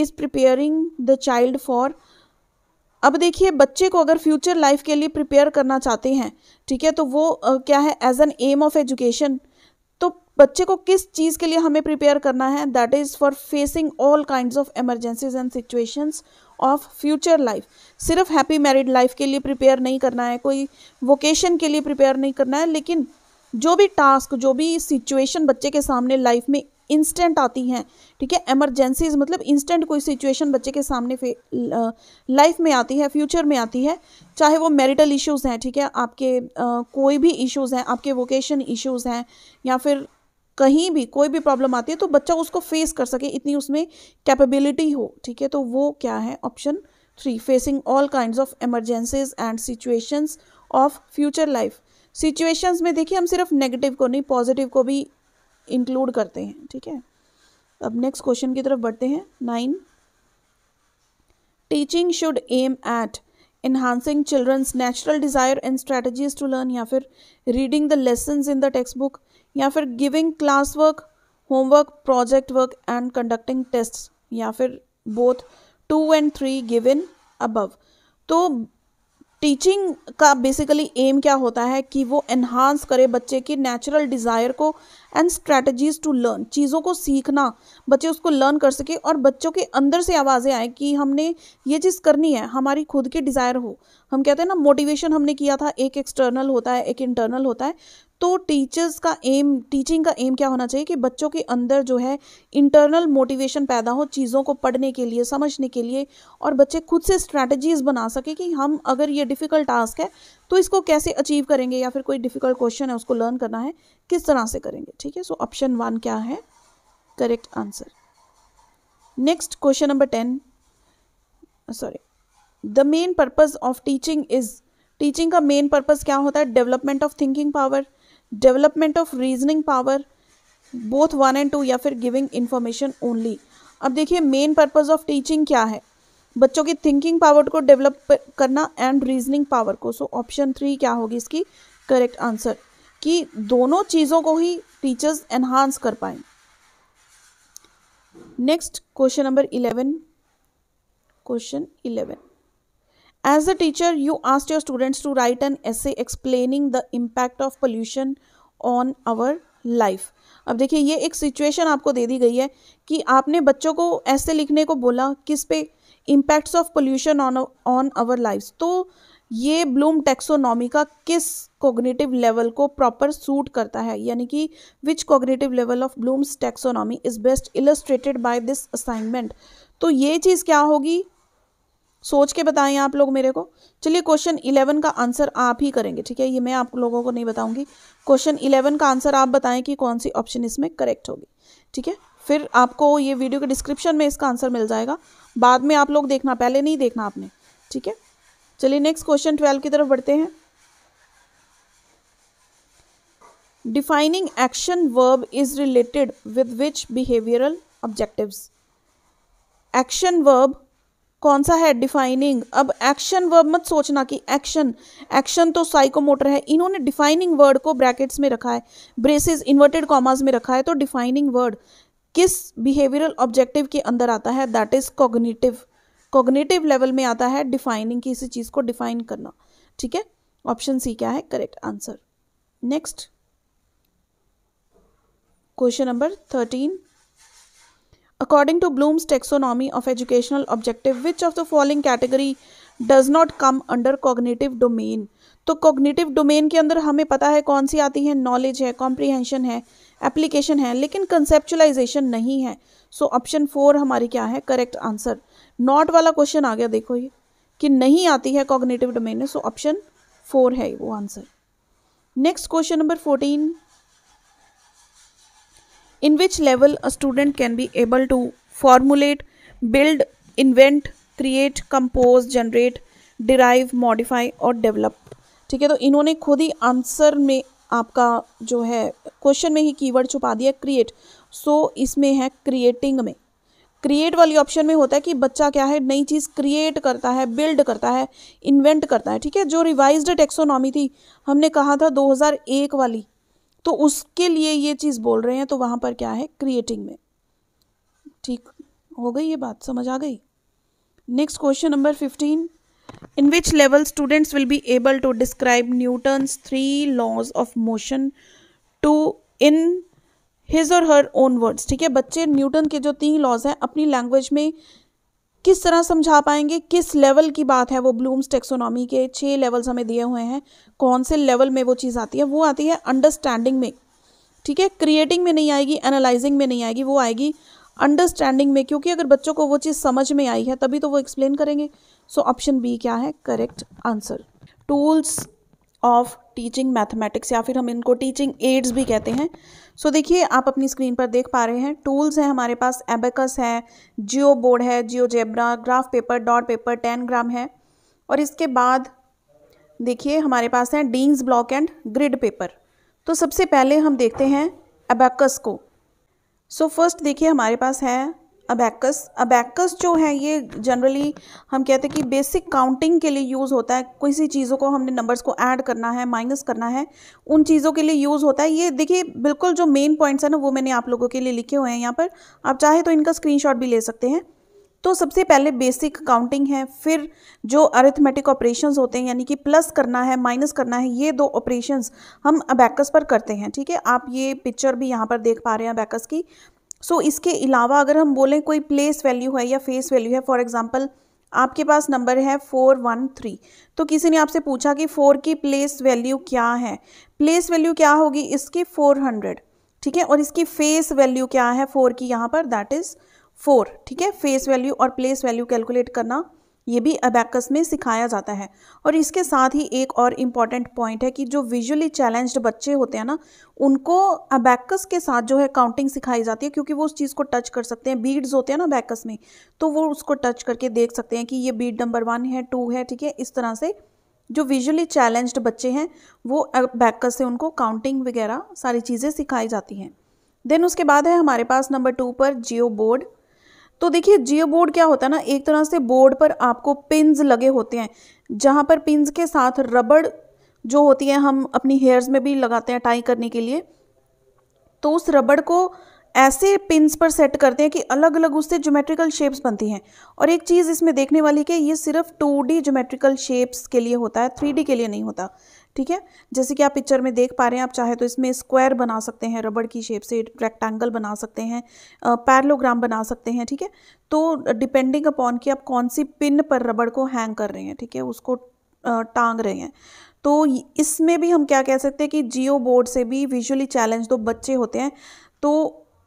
is preparing the child for अब देखिए बच्चे को अगर फ्यूचर लाइफ के लिए प्रिपेयर करना चाहते हैं ठीक है तो वो आ, क्या है as an aim of education तो बच्चे को किस चीज़ के लिए हमें प्रिपेयर करना है that is for facing all kind of emergencies and situations of future life सिर्फ हैप्पी मैरिड लाइफ के लिए प्रिपेयर नहीं करना है कोई वोकेशन के लिए प्रिपेयर नहीं करना है लेकिन जो भी टास्क जो भी सिचुएशन बच्चे के सामने लाइफ में इंस्टेंट आती हैं ठीक है एमरजेंसीज मतलब इंस्टेंट कोई सिचुएशन बच्चे के सामने लाइफ में आती है फ्यूचर में आती है चाहे वो मैरिटल इश्यूज़ हैं ठीक है आपके आ, कोई भी इश्यूज़ हैं आपके वोकेशन इश्यूज़ हैं या फिर कहीं भी कोई भी प्रॉब्लम आती है तो बच्चा उसको फेस कर सके इतनी उसमें कैपेबिलिटी हो ठीक है तो वो क्या है option three facing all kind of emergencies and situations of future life situations में देखिए हम सिर्फ नेगेटिव को नहीं पॉजिटिव को भी इंक्लूड करते हैं ठीक है अब नेक्स्ट क्वेश्चन की तरफ बढ़ते हैं nine teaching should aim at enhancing children's natural desire and strategies to learn या फिर reading the lesson in the textbook या फिर giving class work homework project work and conducting test या फिर both two and three given above तो teaching का basically aim क्या होता है कि वो एनहांस करे बच्चे के नेचुरल डिज़ायर को एंड स्ट्रेटजीज टू लर्न चीज़ों को सीखना बच्चे उसको लर्न कर सके और बच्चों के अंदर से आवाज़ें आए कि हमने ये चीज़ करनी है हमारी खुद की डिज़ायर हो हम कहते हैं ना मोटिवेशन हमने किया था एक एक्सटर्नल होता है एक इंटरनल होता है तो टीचर्स का एम टीचिंग का एम क्या होना चाहिए कि बच्चों के अंदर जो है इंटरनल मोटिवेशन पैदा हो चीज़ों को पढ़ने के लिए समझने के लिए और बच्चे खुद से स्ट्रैटेजीज बना सके कि हम अगर ये डिफ़िकल्ट टास्क है तो इसको कैसे अचीव करेंगे या फिर कोई डिफ़िकल्ट क्वेश्चन है उसको लर्न करना है किस तरह से करेंगे ठीक है सो ऑप्शन वन क्या है correct answer next question number ten sorry the main purpose of teaching is teaching का मेन पर्पज़ क्या होता है development of thinking power development of reasoning power both one and two या फिर giving information only अब देखिए main purpose of teaching क्या है बच्चों की थिंकिंग पावर को डेवलप करना एंड रीजनिंग पावर को सो ऑप्शन थ्री क्या होगी इसकी करेक्ट आंसर कि दोनों चीज़ों को ही टीचर्स एनहांस कर पाए next question number eleven question eleven As a teacher, you asked your students to write an essay explaining the impact of pollution on our life. अब देखिए ये एक सिचुएशन आपको दे दी गई है कि आपने बच्चों को ऐसे लिखने को बोला किस पे impacts of pollution on on our life तो ये ब्लूम टेक्सोनॉमी का किस कोग्नेटिव लेवल को प्रॉपर सूट करता है यानी कि which cognitive level of Bloom's taxonomy is best illustrated by this assignment तो ये चीज़ क्या होगी सोच के बताएं आप लोग मेरे को चलिए क्वेश्चन इलेवन का आंसर आप ही करेंगे ठीक है ये मैं आप लोगों को नहीं बताऊंगी क्वेश्चन इलेवन का आंसर आप बताएं कि कौन सी ऑप्शन इसमें करेक्ट होगी ठीक है फिर आपको ये वीडियो के डिस्क्रिप्शन में इसका आंसर मिल जाएगा बाद में आप लोग देखना पहले नहीं देखना आपने ठीक है चलिए नेक्स्ट क्वेश्चन ट्वेल्व की तरफ बढ़ते हैं defining action verb is related with which behavioural objective action verb कौन सा है डिफाइनिंग अब एक्शन वर्ब मत सोचना कि एक्शन एक्शन तो साइकोमोटर है इन्होंने डिफाइनिंग वर्ड को ब्रैकेट्स में रखा है ब्रेसेस इन्वर्टेड कॉमाज में रखा है तो डिफाइनिंग वर्ड किस बिहेवियरल ऑब्जेक्टिव के अंदर आता है that is cognitive cognitive level में आता है डिफाइनिंग किसी चीज़ को डिफाइन करना ठीक है ऑप्शन सी क्या है correct answer next question number thirteen According to Bloom's taxonomy of educational objective, which of the following category does not come under cognitive domain? तो कॉग्निटिव डोमेन के अंदर हमें पता है कौन सी आती है नॉलेज है कॉम्प्रीहेंशन है एप्लीकेशन है लेकिन कंसेप्चुलाइजेशन नहीं है सो ऑप्शन फोर हमारी क्या है करेक्ट आंसर नॉट वाला क्वेश्चन आ गया देखो ये कि नहीं आती है कॉग्निटिव डोमेन में सो ऑप्शन फोर है वो answer next question number fourteen in which level a student can be able to formulate, build, invent, create, compose, generate, derive, modify और develop. ठीक है तो इन्होंने खुद ही आंसर में आपका जो है क्वेश्चन में ही कीवर्ड छुपा दिया क्रिएट सो so, इसमें है क्रिएटिंग में क्रिएट वाली ऑप्शन में होता है कि बच्चा क्या है नई चीज़ क्रिएट करता है बिल्ड करता है इन्वेंट करता है ठीक है जो रिवाइज्ड टेक्सोनॉमी थी हमने कहा था 2001 वाली तो उसके लिए ये चीज़ बोल रहे हैं तो वहां पर क्या है क्रिएटिंग में ठीक हो गई ये बात समझ आ गई next question number fifteen in which level students will be able to describe Newton three laws of motion to in his or her own words ठीक है बच्चे न्यूटन के जो तीन लॉज हैं अपनी लैंग्वेज में किस तरह समझा पाएंगे किस लेवल की बात है वो ब्लूम्स टेक्सोनॉमी के छः लेवल्स हमें दिए हुए हैं कौन से लेवल में वो चीज़ आती है वो आती है अंडरस्टैंडिंग में ठीक है क्रिएटिंग में नहीं आएगी एनालाइजिंग में नहीं आएगी वो आएगी अंडरस्टैंडिंग में क्योंकि अगर बच्चों को वो चीज़ समझ में आई है तभी तो वो एक्सप्लेन करेंगे सो ऑप्शन बी क्या है correct answer tools of teaching mathematics या फिर हम इनको टीचिंग एड्स भी कहते हैं सो so, देखिए आप अपनी स्क्रीन पर देख पा रहे हैं टूल्स हैं हमारे पास एबेकस है जियो बोर्ड है GeoGebra graph paper dot paper tangram है और इसके बाद देखिए हमारे पास है Dienes block and grid paper तो सबसे पहले हम देखते हैं एबेकस को सो फर्स्ट देखिए हमारे पास है अबैकस अबैकस जो है ये जनरली हम कहते हैं कि बेसिक काउंटिंग के लिए यूज़ होता है कोई सी चीज़ों को हमने नंबर्स को ऐड करना है माइनस करना है उन चीज़ों के लिए यूज़ होता है ये देखिए बिल्कुल जो मेन पॉइंट्स हैं ना वो मैंने आप लोगों के लिए लिखे हुए हैं यहाँ पर आप चाहे तो इनका स्क्रीन भी ले सकते हैं तो सबसे पहले बेसिक काउंटिंग है फिर जो अरिथमेटिक ऑपरेशंस होते हैं यानी कि प्लस करना है माइनस करना है ये दो ऑपरेशंस हम अबैकस पर करते हैं ठीक है आप ये पिक्चर भी यहाँ पर देख पा रहे हैं अबैकस की सो so, इसके अलावा अगर हम बोलें कोई प्लेस वैल्यू है या फेस वैल्यू है फॉर एग्ज़ाम्पल आपके पास नंबर है फोर वन थ्री तो किसी ने आपसे पूछा कि फ़ोर की प्लेस वैल्यू क्या है प्लेस वैल्यू क्या होगी इसकी फ़ोर हंड्रेड ठीक है और इसकी फेस वैल्यू क्या है फ़ोर की यहाँ पर दैट इज़ फोर ठीक है फेस वैल्यू और प्लेस वैल्यू कैलकुलेट करना ये भी अबैकस में सिखाया जाता है और इसके साथ ही एक और इम्पॉर्टेंट पॉइंट है कि जो विजुअली चैलेंज्ड बच्चे होते हैं ना उनको अबैकस के साथ जो है काउंटिंग सिखाई जाती है क्योंकि वो उस चीज़ को टच कर सकते हैं बीड्स होते हैं ना अबैकस में तो वो उसको टच करके देख सकते हैं कि ये बीड नंबर वन है टू है ठीक है इस तरह से जो विजुअली चैलेंज्ड बच्चे हैं वो अबैकस से उनको काउंटिंग वगैरह सारी चीज़ें सिखाई जाती हैं देन उसके बाद है हमारे पास नंबर टू पर जियो बोर्ड तो देखिए जियो बोर्ड क्या होता है ना एक तरह से बोर्ड पर आपको पिंस लगे होते हैं जहाँ पर पिंस के साथ रबड़ जो होती है हम अपनी हेयर्स में भी लगाते हैं टाई करने के लिए तो उस रबड़ को ऐसे पिंस पर सेट करते हैं कि अलग अलग उससे ज्योमेट्रिकल शेप्स बनती हैं और एक चीज़ इसमें देखने वाली कि ये सिर्फ टू डी ज्योमेट्रिकल शेप्स के लिए होता है थ्री के लिए नहीं होता ठीक है जैसे कि आप पिक्चर में देख पा रहे हैं आप चाहे तो इसमें स्क्वायर बना सकते हैं रबड़ की शेप से रेक्टेंगल बना सकते हैं पैरलोग्राम बना सकते हैं ठीक है तो डिपेंडिंग अपॉन कि आप कौन सी पिन पर रबड़ को हैंग कर रहे हैं ठीक है उसको टांग रहे हैं तो इसमें भी हम क्या कह सकते हैं कि जियो बोर्ड से भी विजुअली चैलेंज दो बच्चे होते हैं तो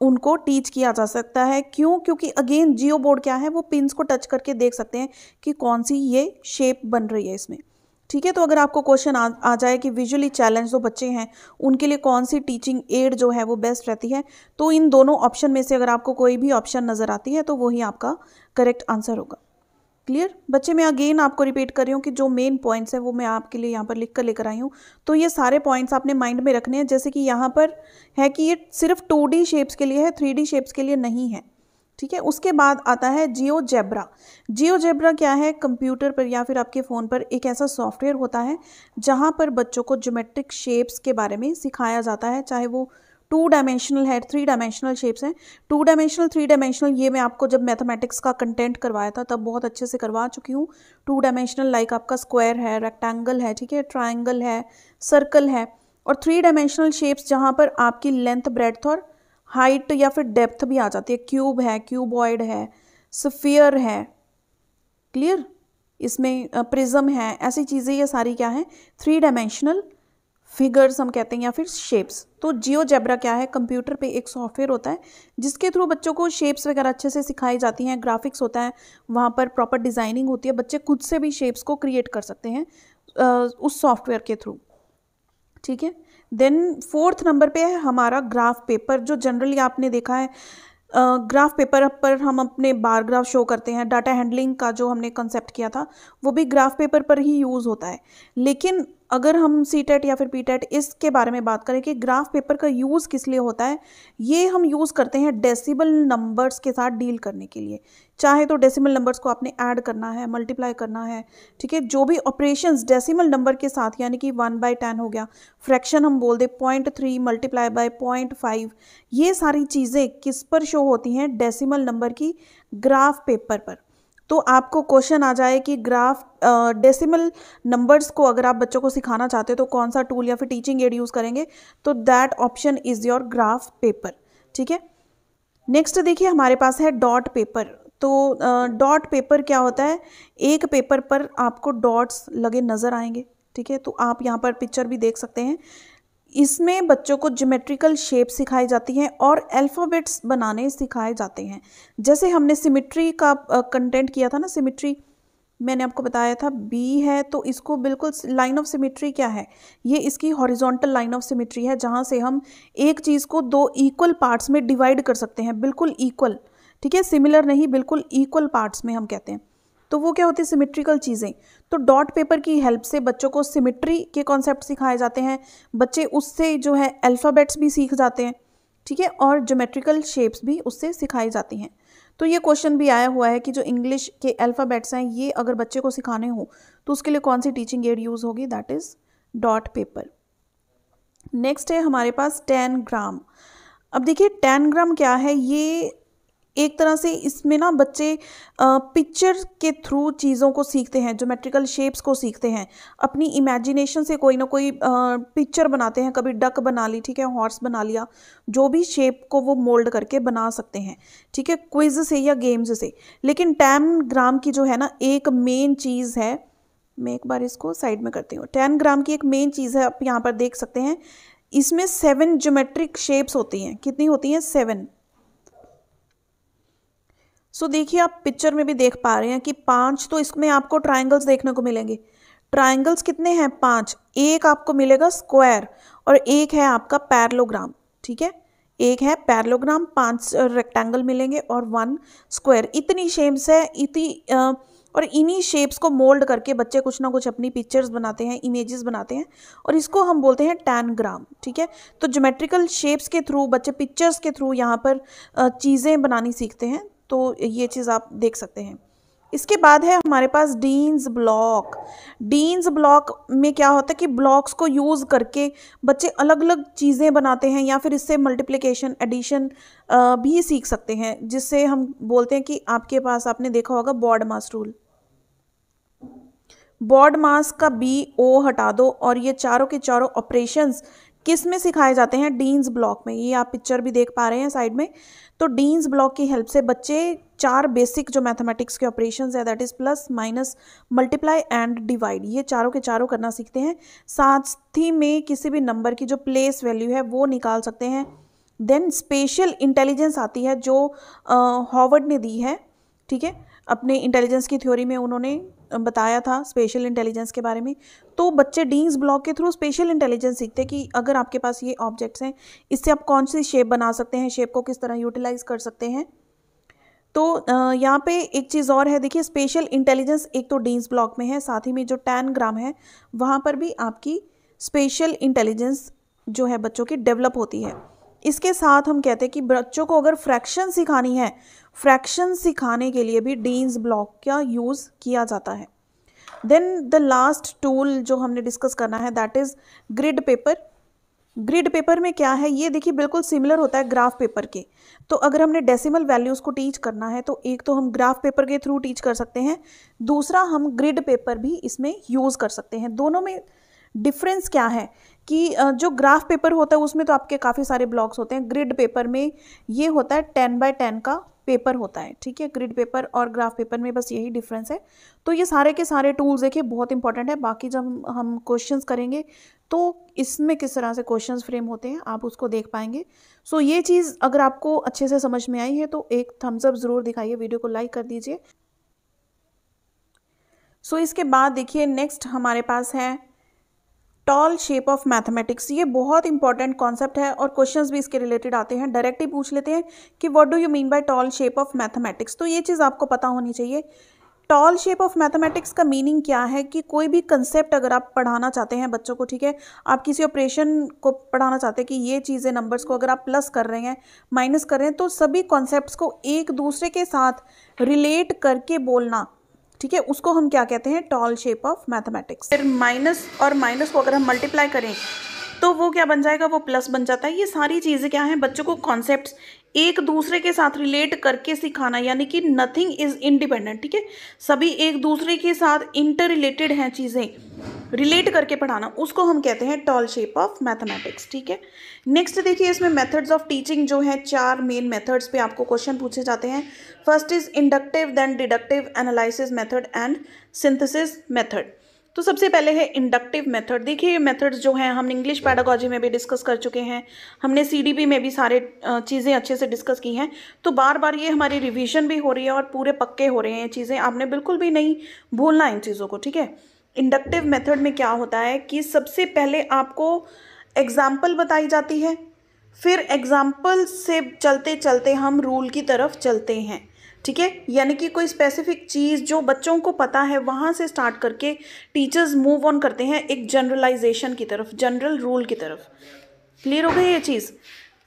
उनको टीच किया जा सकता है क्यों क्योंकि अगेन जियो बोर्ड क्या है वो पिन्स को टच करके देख सकते हैं कि कौन सी ये शेप बन रही है इसमें ठीक है तो अगर आपको क्वेश्चन आ, आ जाए कि विजुअली चैलेंज जो बच्चे हैं उनके लिए कौन सी टीचिंग एड जो है वो बेस्ट रहती है तो इन दोनों ऑप्शन में से अगर आपको कोई भी ऑप्शन नज़र आती है तो वही आपका करेक्ट आंसर होगा क्लियर बच्चे मैं अगेन आपको रिपीट कर रही हूँ कि जो मेन पॉइंट्स हैं वो मैं आपके लिए यहाँ पर लिख कर लेकर आई हूँ तो ये सारे पॉइंट्स आपने माइंड में रखने हैं जैसे कि यहाँ पर है कि ये सिर्फ टू शेप्स के लिए है थ्री शेप्स के लिए नहीं है ठीक है उसके बाद आता है जियो जेब्रा जियो जेब्रा क्या है कंप्यूटर पर या फिर आपके फ़ोन पर एक ऐसा सॉफ्टवेयर होता है जहाँ पर बच्चों को जोमेट्रिक शेप्स के बारे में सिखाया जाता है चाहे वो टू डायमेंशनल है थ्री डायमेंशनल शेप्स हैं टू डायमेंशनल थ्री डायमेंशनल ये मैं आपको जब मैथमेटिक्स का कंटेंट करवाया था तब बहुत अच्छे से करवा चुकी हूँ टू डायमेंशनल लाइक आपका स्क्वायर है रेक्टेंगल है ठीक है ट्राइंगल है सर्कल है और थ्री डायमेंशनल शेप्स जहाँ पर आपकी लेंथ ब्रेथ और हाइट या फिर डेप्थ भी आ जाती है क्यूब है क्यूबॉयड है सफ़ियर है क्लियर इसमें प्रिज्म है ऐसी चीज़ें ये सारी क्या है थ्री डायमेंशनल फिगर्स हम कहते हैं या फिर शेप्स तो जियो जेब्रा क्या है कंप्यूटर पे एक सॉफ्टवेयर होता है जिसके थ्रू बच्चों को शेप्स वगैरह अच्छे से सिखाई जाती हैं ग्राफिक्स होता है वहाँ पर प्रॉपर डिज़ाइनिंग होती है बच्चे खुद से भी शेप्स को क्रिएट कर सकते हैं उस सॉफ्टवेयर के थ्रू ठीक है देन फोर्थ नंबर पे है हमारा ग्राफ पेपर जो जनरली आपने देखा है ग्राफ uh, पेपर पर हम अपने बार ग्राफ शो करते हैं डाटा हैंडलिंग का जो हमने कंसेप्ट किया था वो भी ग्राफ पेपर पर ही यूज़ होता है लेकिन अगर हम सी टेट e या फिर पी टेट e इसके बारे में बात करें कि ग्राफ पेपर का यूज़ किस लिए होता है ये हम यूज़ करते हैं डेसिबल नंबर्स के साथ डील करने के लिए चाहे तो डेसिमल नंबर्स को आपने ऐड करना है मल्टीप्लाई करना है ठीक है जो भी ऑपरेशंस डेसिमल नंबर के साथ यानी कि वन बाई टेन हो गया फ्रैक्शन हम बोल दें point three multiply by point five ये सारी चीज़ें किस पर शो होती हैं डेसिमल नंबर की ग्राफ पेपर पर तो आपको क्वेश्चन आ जाए कि ग्राफ डेसिमल नंबर्स को अगर आप बच्चों को सिखाना चाहते हो तो कौन सा टूल या फिर टीचिंग एड यूज़ करेंगे तो that option is your graph paper ठीक है नेक्स्ट देखिए हमारे पास है डॉट पेपर तो डॉट पेपर क्या होता है एक पेपर पर आपको डॉट्स लगे नज़र आएंगे ठीक है तो आप यहाँ पर पिक्चर भी देख सकते हैं इसमें बच्चों को जोमेट्रिकल शेप सिखाई जाती हैं और अल्फ़ाबेट्स बनाने सिखाए जाते हैं जैसे हमने सिमिट्री का कंटेंट किया था ना सिमिट्री मैंने आपको बताया था बी है तो इसको बिल्कुल लाइन ऑफ सिमिट्री क्या है ये इसकी हॉरिजॉन्टल लाइन ऑफ सिमिट्री है जहाँ से हम एक चीज़ को दो इक्वल पार्ट्स में डिवाइड कर सकते हैं बिल्कुल इक्वल ठीक है सिमिलर नहीं बिल्कुल इक्वल पार्ट्स में हम कहते हैं तो वो क्या होती है सिमेट्रिकल चीज़ें तो डॉट पेपर की हेल्प से बच्चों को सिमेट्री के कॉन्सेप्ट सिखाए जाते हैं बच्चे उससे जो है अल्फ़ाबेट्स भी सीख जाते हैं ठीक है और जोमेट्रिकल शेप्स भी उससे सिखाई जाती हैं तो ये क्वेश्चन भी आया हुआ है कि जो इंग्लिश के अल्फ़ाबेट्स हैं ये अगर बच्चे को सिखाने हो तो उसके लिए कौन सी टीचिंग एड यूज़ होगी that is dot paper next है हमारे पास टेन ग्राम अब देखिए टेन ग्राम क्या है ये एक तरह से इसमें ना बच्चे पिक्चर के थ्रू चीज़ों को सीखते हैं जोमेट्रिकल शेप्स को सीखते हैं अपनी इमेजिनेशन से कोई ना कोई पिक्चर बनाते हैं कभी डक बना ली ठीक है हॉर्स बना लिया जो भी शेप को वो मोल्ड करके बना सकते हैं ठीक है क्विज से या गेम्स से लेकिन टैन ग्राम की जो है ना एक मेन चीज़ है मैं एक बार इसको साइड में करती हूँ टेन ग्राम की एक मेन चीज़ है आप यहाँ पर देख सकते हैं इसमें सेवन जोमेट्रिक शेप्स होती हैं कितनी होती हैं सेवन सो देखिए आप पिक्चर में भी देख पा रहे हैं कि पांच तो इसमें आपको ट्राइंगल्स देखने को मिलेंगे ट्राइंगल्स कितने हैं पांच एक आपको मिलेगा स्क्वायर और एक है आपका पैरलोग्राम ठीक है एक है पैरलोग्राम पांच रेक्टेंगल मिलेंगे और वन स्क्वायर इतनी शेप्स है इतनी और इन्हीं शेप्स को मोल्ड करके बच्चे कुछ ना कुछ अपनी पिक्चर्स बनाते हैं इमेजेस बनाते हैं और इसको हम बोलते हैं टैन ग्राम ठीक है तो जोमेट्रिकल शेप्स के थ्रू बच्चे पिक्चर्स के थ्रू यहाँ पर चीज़ें बनानी सीखते हैं तो ये चीज़ आप देख सकते हैं इसके बाद है हमारे पास डीन्स ब्लॉक डीन्स ब्लॉक में क्या होता है कि ब्लॉक्स को यूज़ करके बच्चे अलग अलग चीज़ें बनाते हैं या फिर इससे मल्टीप्लिकेशन एडिशन भी सीख सकते हैं जिससे हम बोलते हैं कि आपके पास आपने देखा होगा BODMAS rule BODMAS का बी ओ हटा दो और ये चारों के चारों ऑपरेशंस किस में सिखाए जाते हैं डीन्स ब्लॉक में ये आप पिक्चर भी देख पा रहे हैं साइड में तो डीन्स ब्लॉक की हेल्प से बच्चे चार बेसिक जो मैथमेटिक्स के ऑपरेशन है that is plus minus multiply and divide ये चारों के चारों करना सीखते हैं साथ ही में किसी भी नंबर की जो प्लेस वैल्यू है वो निकाल सकते हैं देन स्पेशल इंटेलिजेंस आती है जो हॉवर्ड ने दी है ठीक है अपने इंटेलिजेंस की थ्योरी में उन्होंने बताया था स्पेशल इंटेलिजेंस के बारे में तो बच्चे डींग्स ब्लॉक के थ्रू स्पेशल इंटेलिजेंस सीखते हैं कि अगर आपके पास ये ऑब्जेक्ट्स हैं इससे आप कौन सी शेप बना सकते हैं शेप को किस तरह यूटिलाइज कर सकते हैं तो यहाँ पे एक चीज़ और है देखिए स्पेशल इंटेलिजेंस एक तो डीन्स ब्लॉक में है साथ ही में जो टैन ग्राम है वहाँ पर भी आपकी स्पेशल इंटेलिजेंस जो है बच्चों की डेवलप होती है इसके साथ हम कहते हैं कि बच्चों को अगर फ्रैक्शन सिखानी है फ्रैक्शन सिखाने के लिए भी डीन्स ब्लॉक का यूज़ किया जाता है देन द लास्ट टूल जो हमने डिस्कस करना है that is grid paper grid paper में क्या है ये देखिए बिल्कुल सिमिलर होता है ग्राफ पेपर के तो अगर हमने डेसिमल वैल्यूज़ को टीच करना है तो एक तो हम ग्राफ पेपर के थ्रू टीच कर सकते हैं दूसरा हम ग्रिड पेपर भी इसमें यूज़ कर सकते हैं दोनों में डिफरेंस क्या है कि जो ग्राफ पेपर होता है उसमें तो आपके काफ़ी सारे ब्लॉक्स होते हैं ग्रिड पेपर में ये होता है टेन बाय टेन का पेपर होता है ठीक है ग्रिड पेपर और ग्राफ पेपर में बस यही डिफरेंस है तो ये सारे के सारे टूल्स देखिए बहुत इंपॉर्टेंट है बाकी जब हम क्वेश्चंस करेंगे तो इसमें किस तरह से क्वेश्चंस फ्रेम होते हैं आप उसको देख पाएंगे सो ये चीज़ अगर आपको अच्छे से समझ में आई है तो एक थम्सअप ज़रूर दिखाइए वीडियो को लाइक कर दीजिए सो इसके बाद देखिए नेक्स्ट हमारे पास है टॉल शेप ऑफ मैथमेटिक्स ये बहुत इंपॉर्टेंट कॉन्सेप्ट है और क्वेश्चंस भी इसके रिलेटेड आते हैं डायरेक्ट ही पूछ लेते हैं कि what do you mean by tall shape of mathematics तो ये चीज़ आपको पता होनी चाहिए टॉल शेप ऑफ मैथमेटिक्स का मीनिंग क्या है कि कोई भी कंसेप्ट अगर आप पढ़ाना चाहते हैं बच्चों को ठीक है आप किसी ऑपरेशन को पढ़ाना चाहते हैं कि ये चीज़ें नंबर्स को अगर आप प्लस कर रहे हैं माइनस कर रहे हैं तो सभी कॉन्सेप्ट्स को एक दूसरे के साथ रिलेट करके बोलना ठीक है उसको हम क्या कहते हैं टॉल शेप ऑफ मैथमेटिक्स फिर माइनस और माइनस को अगर हम मल्टीप्लाई करें तो वो क्या बन जाएगा वो प्लस बन जाता है ये सारी चीज़ें क्या हैं बच्चों को कॉन्सेप्ट एक दूसरे के साथ रिलेट करके सिखाना यानी कि नथिंग इज़ इंडिपेंडेंट ठीक है सभी एक दूसरे के साथ इंटर रिलेटेड हैं चीज़ें रिलेट करके पढ़ाना उसको हम कहते हैं टॉल शेप ऑफ मैथमेटिक्स ठीक है नेक्स्ट देखिए इसमें मेथड्स ऑफ टीचिंग जो है चार मेन मेथड्स पे आपको क्वेश्चन पूछे जाते हैं first is inductive then deductive analysis method and synthesis method तो सबसे पहले है इंडक्टिव मेथड देखिए ये मेथड्स जो हैं हम इंग्लिश पैडागॉजी में भी डिस्कस कर चुके हैं हमने सीडीपी में भी सारे चीज़ें अच्छे से डिस्कस की हैं तो बार बार ये हमारी रिविजन भी हो रही है और पूरे पक्के हो रहे हैं चीज़ें आपने बिल्कुल भी नहीं भूलना इन चीज़ों को ठीक है इंडक्टिव मेथड में क्या होता है कि सबसे पहले आपको एग्ज़ाम्पल बताई जाती है फिर एग्ज़ाम्पल से चलते चलते हम रूल की तरफ चलते हैं ठीक है यानी कि कोई स्पेसिफिक चीज़ जो बच्चों को पता है वहाँ से स्टार्ट करके टीचर्स मूव ऑन करते हैं एक जनरलाइजेशन की तरफ जनरल रूल की तरफ क्लियर हो गई ये चीज़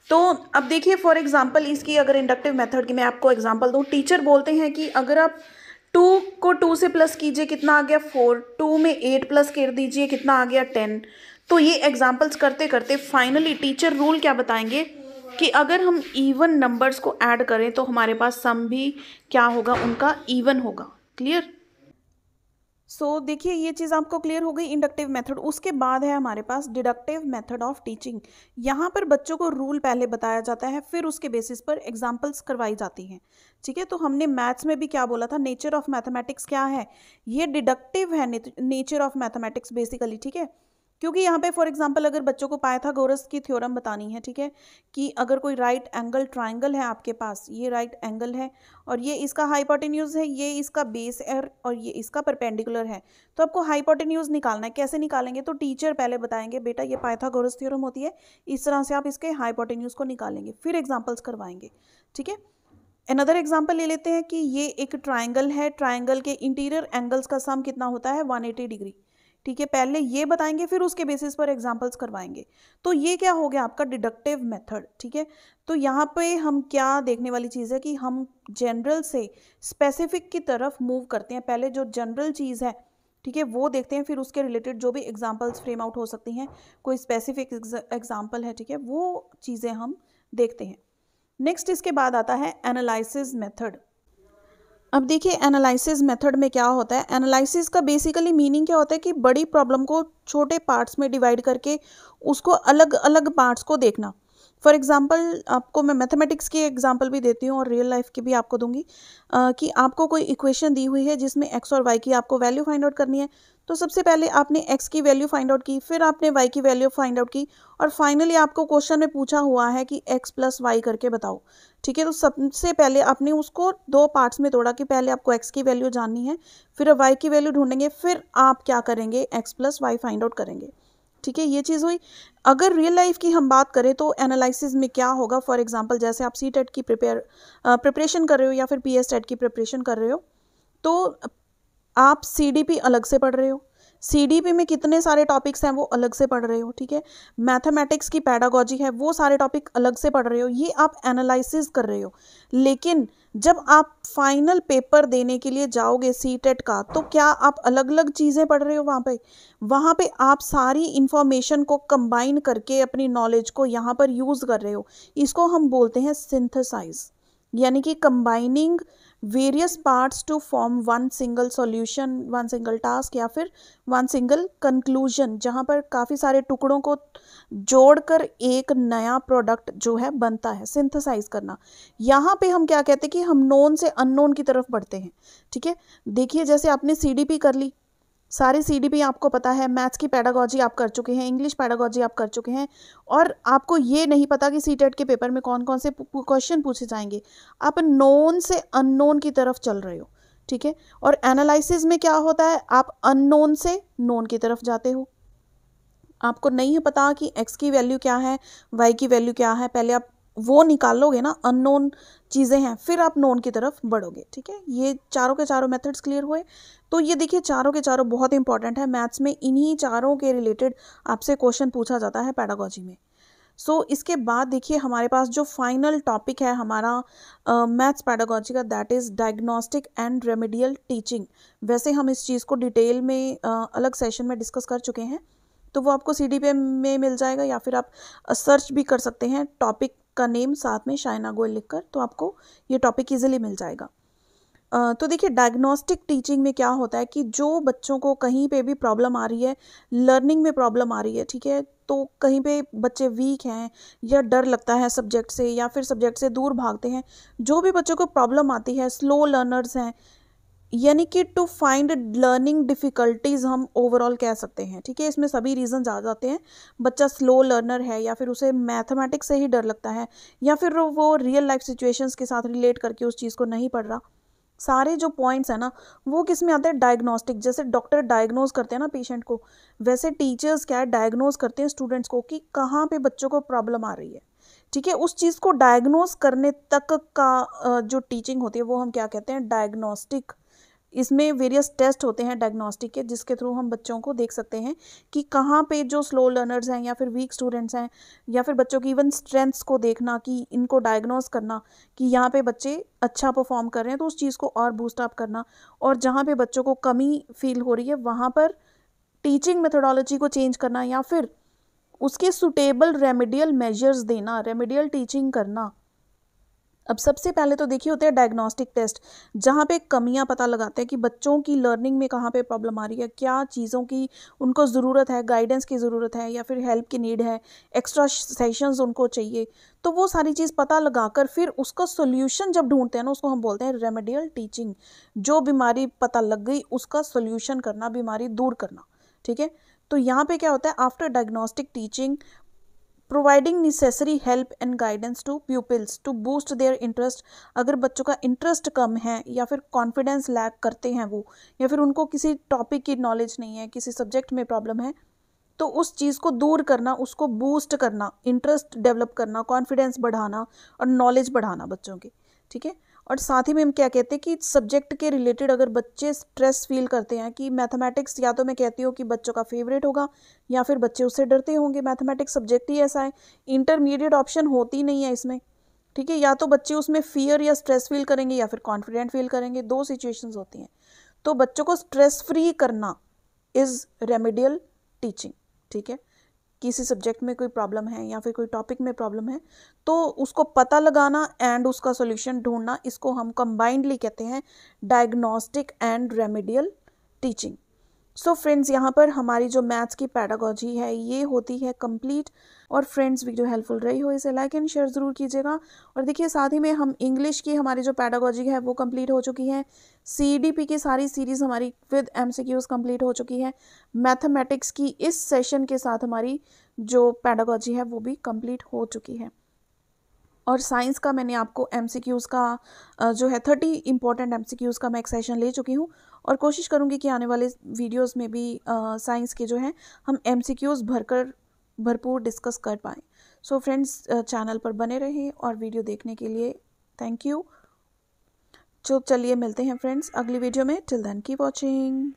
तो अब देखिए फॉर एग्जांपल इसकी अगर इंडक्टिव मेथड की मैं आपको एग्जांपल दूँ टीचर बोलते हैं कि अगर आप टू को टू से प्लस कीजिए कितना आ गया फोर टू में एट प्लस कर दीजिए कितना आ गया टेन तो ये एग्जाम्पल्स करते करते फाइनली टीचर रूल क्या बताएंगे कि अगर हम इवन नंबर्स को ऐड करें तो हमारे पास सम भी क्या होगा उनका इवन होगा क्लियर सो so, देखिए ये चीज़ आपको क्लियर हो गई इंडक्टिव मेथड उसके बाद है हमारे पास डिडक्टिव मेथड ऑफ टीचिंग यहाँ पर बच्चों को रूल पहले बताया जाता है फिर उसके बेसिस पर एग्जाम्पल्स करवाई जाती हैं ठीक है तो हमने मैथ्स में भी क्या बोला था नेचर ऑफ मैथमेटिक्स क्या है ये डिडक्टिव है नेचर ऑफ मैथमेटिक्स बेसिकली ठीक है क्योंकि यहाँ पे फॉर एग्जांपल अगर बच्चों को पाइथागोरस की थ्योरम बतानी है ठीक है कि अगर कोई राइट एंगल ट्राइंगल है आपके पास ये राइट एंगल है और ये इसका हाइपोटेन्यूज है ये इसका बेस है और ये इसका परपेंडिकुलर है तो आपको हाइपोटेन्यूज निकालना है कैसे निकालेंगे तो टीचर पहले बताएंगे बेटा ये पाइथागोरस थ्योरम होती है इस तरह से आप इसके हाइपोटेन्यूज को निकालेंगे फिर एग्जाम्पल्स करवाएंगे ठीक है अनदर एग्जाम्पल ले लेते हैं कि ये एक ट्राइंगल है ट्राइंगल के इंटीरियर एंगल्स का सम कितना होता है वन डिग्री ठीक है पहले ये बताएंगे फिर उसके बेसिस पर एग्जाम्पल्स करवाएंगे तो ये क्या हो गया आपका डिडक्टिव मेथड ठीक है तो यहाँ पे हम क्या देखने वाली चीज़ है कि हम जनरल से स्पेसिफिक की तरफ मूव करते हैं पहले जो जनरल चीज़ है ठीक है वो देखते हैं फिर उसके रिलेटेड जो भी एग्जाम्पल्स फ्रेम आउट हो सकती हैं कोई स्पेसिफिक एग्जाम्पल है ठीक है वो चीज़ें हम देखते हैं नेक्स्ट इसके बाद आता है एनालिसिस मेथड अब देखिए एनालिसिस मेथड में क्या होता है एनालिसिस का बेसिकली मीनिंग क्या होता है कि बड़ी प्रॉब्लम को छोटे पार्ट्स में डिवाइड करके उसको अलग अलग पार्ट्स को देखना फॉर एग्ज़ाम्पल आपको मैं मैथमेटिक्स की एग्ज़ाम्पल भी देती हूँ और रियल लाइफ की भी आपको दूंगी आ, कि आपको कोई इक्वेशन दी हुई है जिसमें एक्स और वाई की आपको वैल्यू फाइंड आउट करनी है तो सबसे पहले आपने एक्स की वैल्यू फाइंड आउट की फिर आपने वाई की वैल्यू फाइंड आउट की और फाइनली आपको क्वेश्चन में पूछा हुआ है कि एक्स प्लस वाई करके बताओ ठीक है तो सबसे पहले आपने उसको दो पार्ट्स में तोड़ा कि पहले आपको एक्स की वैल्यू जाननी है फिर वाई की वैल्यू ढूंढेंगे फिर आप क्या करेंगे X plus Y find out करेंगे ठीक है ये चीज़ हुई अगर रियल लाइफ की हम बात करें तो एनालिसिस में क्या होगा फॉर एग्जांपल जैसे आप सी टेट e की प्रिपेयर प्रिपरेशन कर रहे हो या फिर पी एस टेट की प्रिपरेशन कर रहे हो तो आप सी डी पी अलग से पढ़ रहे हो सीडीपी में कितने सारे टॉपिक्स हैं वो अलग से पढ़ रहे हो ठीक है मैथमेटिक्स की पैडागॉजी है वो सारे टॉपिक अलग से पढ़ रहे हो ये आप एनालिसिस कर रहे हो लेकिन जब आप फाइनल पेपर देने के लिए जाओगे सी टेट e का तो क्या आप अलग अलग चीज़ें पढ़ रहे हो वहाँ पे वहाँ पे आप सारी इन्फॉर्मेशन को कंबाइन करके अपनी नॉलेज को यहाँ पर यूज़ कर रहे हो इसको हम बोलते हैं सिंथेसाइज यानी कि combining various parts to form one single solution one single task या फिर वन सिंगल कंक्लूजन जहाँ पर काफ़ी सारे टुकड़ों को जोड़कर एक नया प्रोडक्ट जो है बनता है सिंथेसाइज करना यहाँ पे हम क्या कहते हैं कि हम नोन से अननोन की तरफ बढ़ते हैं ठीक है देखिए जैसे आपने सी कर ली सारे सी डी पी आपको पता है मैथ्स की पैडागॉजी आप कर चुके हैं इंग्लिश पैडागॉजी आप कर चुके हैं और आपको ये नहीं पता कि सी टेट के पेपर में कौन कौन से क्वेश्चन पूछे जाएंगे आप नोन से अननोन की तरफ चल रहे हो ठीक है और एनालिसिस में क्या होता है आप अननोन से नोन की तरफ जाते हो आपको नहीं है पता कि एक्स की वैल्यू क्या है वाई की वैल्यू क्या है पहले आप वो निकालोगे ना अननोन चीज़ें हैं फिर आप नोन की तरफ बढ़ोगे ठीक है ये चारों के चारों मेथड्स क्लियर हुए तो ये देखिए चारों के चारों बहुत इंपॉर्टेंट है मैथ्स में इन्हीं चारों के रिलेटेड आपसे क्वेश्चन पूछा जाता है पैडागोजी में सो so, इसके बाद देखिए हमारे पास जो फाइनल टॉपिक है हमारा मैथ्स पैडागोजी का that is diagnostic and remedial teaching वैसे हम इस चीज़ को डिटेल में uh, अलग सेशन में डिस्कस कर चुके हैं तो वो आपको सी डी में मिल जाएगा या फिर आप सर्च भी कर सकते हैं टॉपिक का नेम साथ में शाइना गोयल लिखकर तो आपको ये टॉपिक इजीली मिल जाएगा तो देखिए डायग्नोस्टिक टीचिंग में क्या होता है कि जो बच्चों को कहीं पे भी प्रॉब्लम आ रही है लर्निंग में प्रॉब्लम आ रही है ठीक है तो कहीं पे बच्चे वीक हैं या डर लगता है सब्जेक्ट से या फिर सब्जेक्ट से दूर भागते हैं जो भी बच्चों को प्रॉब्लम आती है स्लो लर्नर्स हैं यानी कि टू फाइंड लर्निंग डिफ़िकल्टीज़ हम ओवरऑल कह सकते हैं ठीक है इसमें सभी रीज़न आ जाते हैं बच्चा स्लो लर्नर है या फिर उसे मैथमेटिक्स से ही डर लगता है या फिर वो रियल लाइफ सिचुएशंस के साथ रिलेट करके उस चीज़ को नहीं पढ़ रहा सारे जो पॉइंट्स हैं ना वो किस में आते हैं डायग्नोस्टिक जैसे डॉक्टर डायग्नोज करते हैं ना पेशेंट को वैसे टीचर्स क्या है डायग्नोज करते हैं स्टूडेंट्स को कि कहाँ पे बच्चों को प्रॉब्लम आ रही है ठीक है उस चीज़ को डायग्नोज करने तक का जो टीचिंग होती है वो हम क्या कहते हैं डायग्नोस्टिक इसमें वेरियस टेस्ट होते हैं डायग्नोस्टिक के जिसके थ्रू हम बच्चों को देख सकते हैं कि कहाँ पे जो स्लो लर्नर्स हैं या फिर वीक स्टूडेंट्स हैं या फिर बच्चों की इवन स्ट्रेंथ्स को देखना कि इनको डायग्नोस करना कि यहाँ पे बच्चे अच्छा परफॉर्म कर रहे हैं तो उस चीज़ को और बूस्ट अप करना और जहाँ पर बच्चों को कमी फील हो रही है वहाँ पर टीचिंग मेथोडोलॉजी को चेंज करना या फिर उसके सुटेबल रेमिडियल मेजर्स देना रेमिडियल टीचिंग करना अब सबसे पहले तो देखिए होते हैं डायग्नोस्टिक टेस्ट जहाँ पे कमियाँ पता लगाते हैं कि बच्चों की लर्निंग में कहाँ पे प्रॉब्लम आ रही है क्या चीज़ों की उनको ज़रूरत है गाइडेंस की ज़रूरत है या फिर हेल्प की नीड है एक्स्ट्रा सेशंस उनको चाहिए तो वो सारी चीज़ पता लगाकर फिर उसका सोल्यूशन जब ढूंढते हैं ना उसको हम बोलते हैं रेमेडियल टीचिंग जो बीमारी पता लग गई उसका सोल्यूशन करना बीमारी दूर करना ठीक है तो यहाँ पे क्या होता है after diagnostic teaching providing necessary help and guidance to peoples to boost their interest अगर बच्चों का इंटरेस्ट कम है या फिर कॉन्फिडेंस लैक करते हैं वो या फिर उनको किसी टॉपिक की नॉलेज नहीं है किसी सब्जेक्ट में प्रॉब्लम है तो उस चीज़ को दूर करना उसको बूस्ट करना इंटरेस्ट डेवलप करना कॉन्फिडेंस बढ़ाना और नॉलेज बढ़ाना बच्चों के ठीक है और साथ ही में हम क्या कहते हैं कि सब्जेक्ट के रिलेटेड अगर बच्चे स्ट्रेस फील करते हैं कि मैथमेटिक्स या तो मैं कहती हूँ कि बच्चों का फेवरेट होगा या फिर बच्चे उससे डरते होंगे मैथमेटिक्स सब्जेक्ट ही ऐसा है इंटरमीडिएट ऑप्शन होती नहीं है इसमें ठीक है या तो बच्चे उसमें फियर या स्ट्रेस फील करेंगे या फिर कॉन्फिडेंट फील करेंगे दो सिचुएशंस होती हैं तो बच्चों को स्ट्रेस फ्री करना इज़ रेमेडियल टीचिंग ठीक है किसी सब्जेक्ट में कोई प्रॉब्लम है या फिर कोई टॉपिक में प्रॉब्लम है तो उसको पता लगाना एंड उसका सोल्यूशन ढूंढना इसको हम कंबाइंडली कहते हैं diagnostic and remedial teaching so friends यहाँ पर हमारी जो मैथ्स की पैडागॉजी है ये होती है कंप्लीट और फ्रेंड्स वीडियो हेल्पफुल रही हो इसे लाइक एंड शेयर ज़रूर कीजिएगा और देखिए साथ ही में हम इंग्लिश की हमारी जो पैडागॉजी है वो कंप्लीट हो चुकी है सी की सारी सीरीज़ हमारी विद एम कंप्लीट हो चुकी है मैथमेटिक्स की इस सेशन के साथ हमारी जो पैडागॉजी है वो भी कम्प्लीट हो चुकी है और साइंस का मैंने आपको एम का जो है थर्टी इंपॉर्टेंट एम का मैं एक सेशन ले चुकी हूँ और कोशिश करूँगी कि आने वाले वीडियोस में भी साइंस के जो हैं हम एमसीक्यूज़ भरकर भरपूर डिस्कस कर पाएँ सो फ्रेंड्स चैनल पर बने रहें और वीडियो देखने के लिए थैंक यू चुप चलिए मिलते हैं फ्रेंड्स अगली वीडियो में टिल देन की वॉचिंग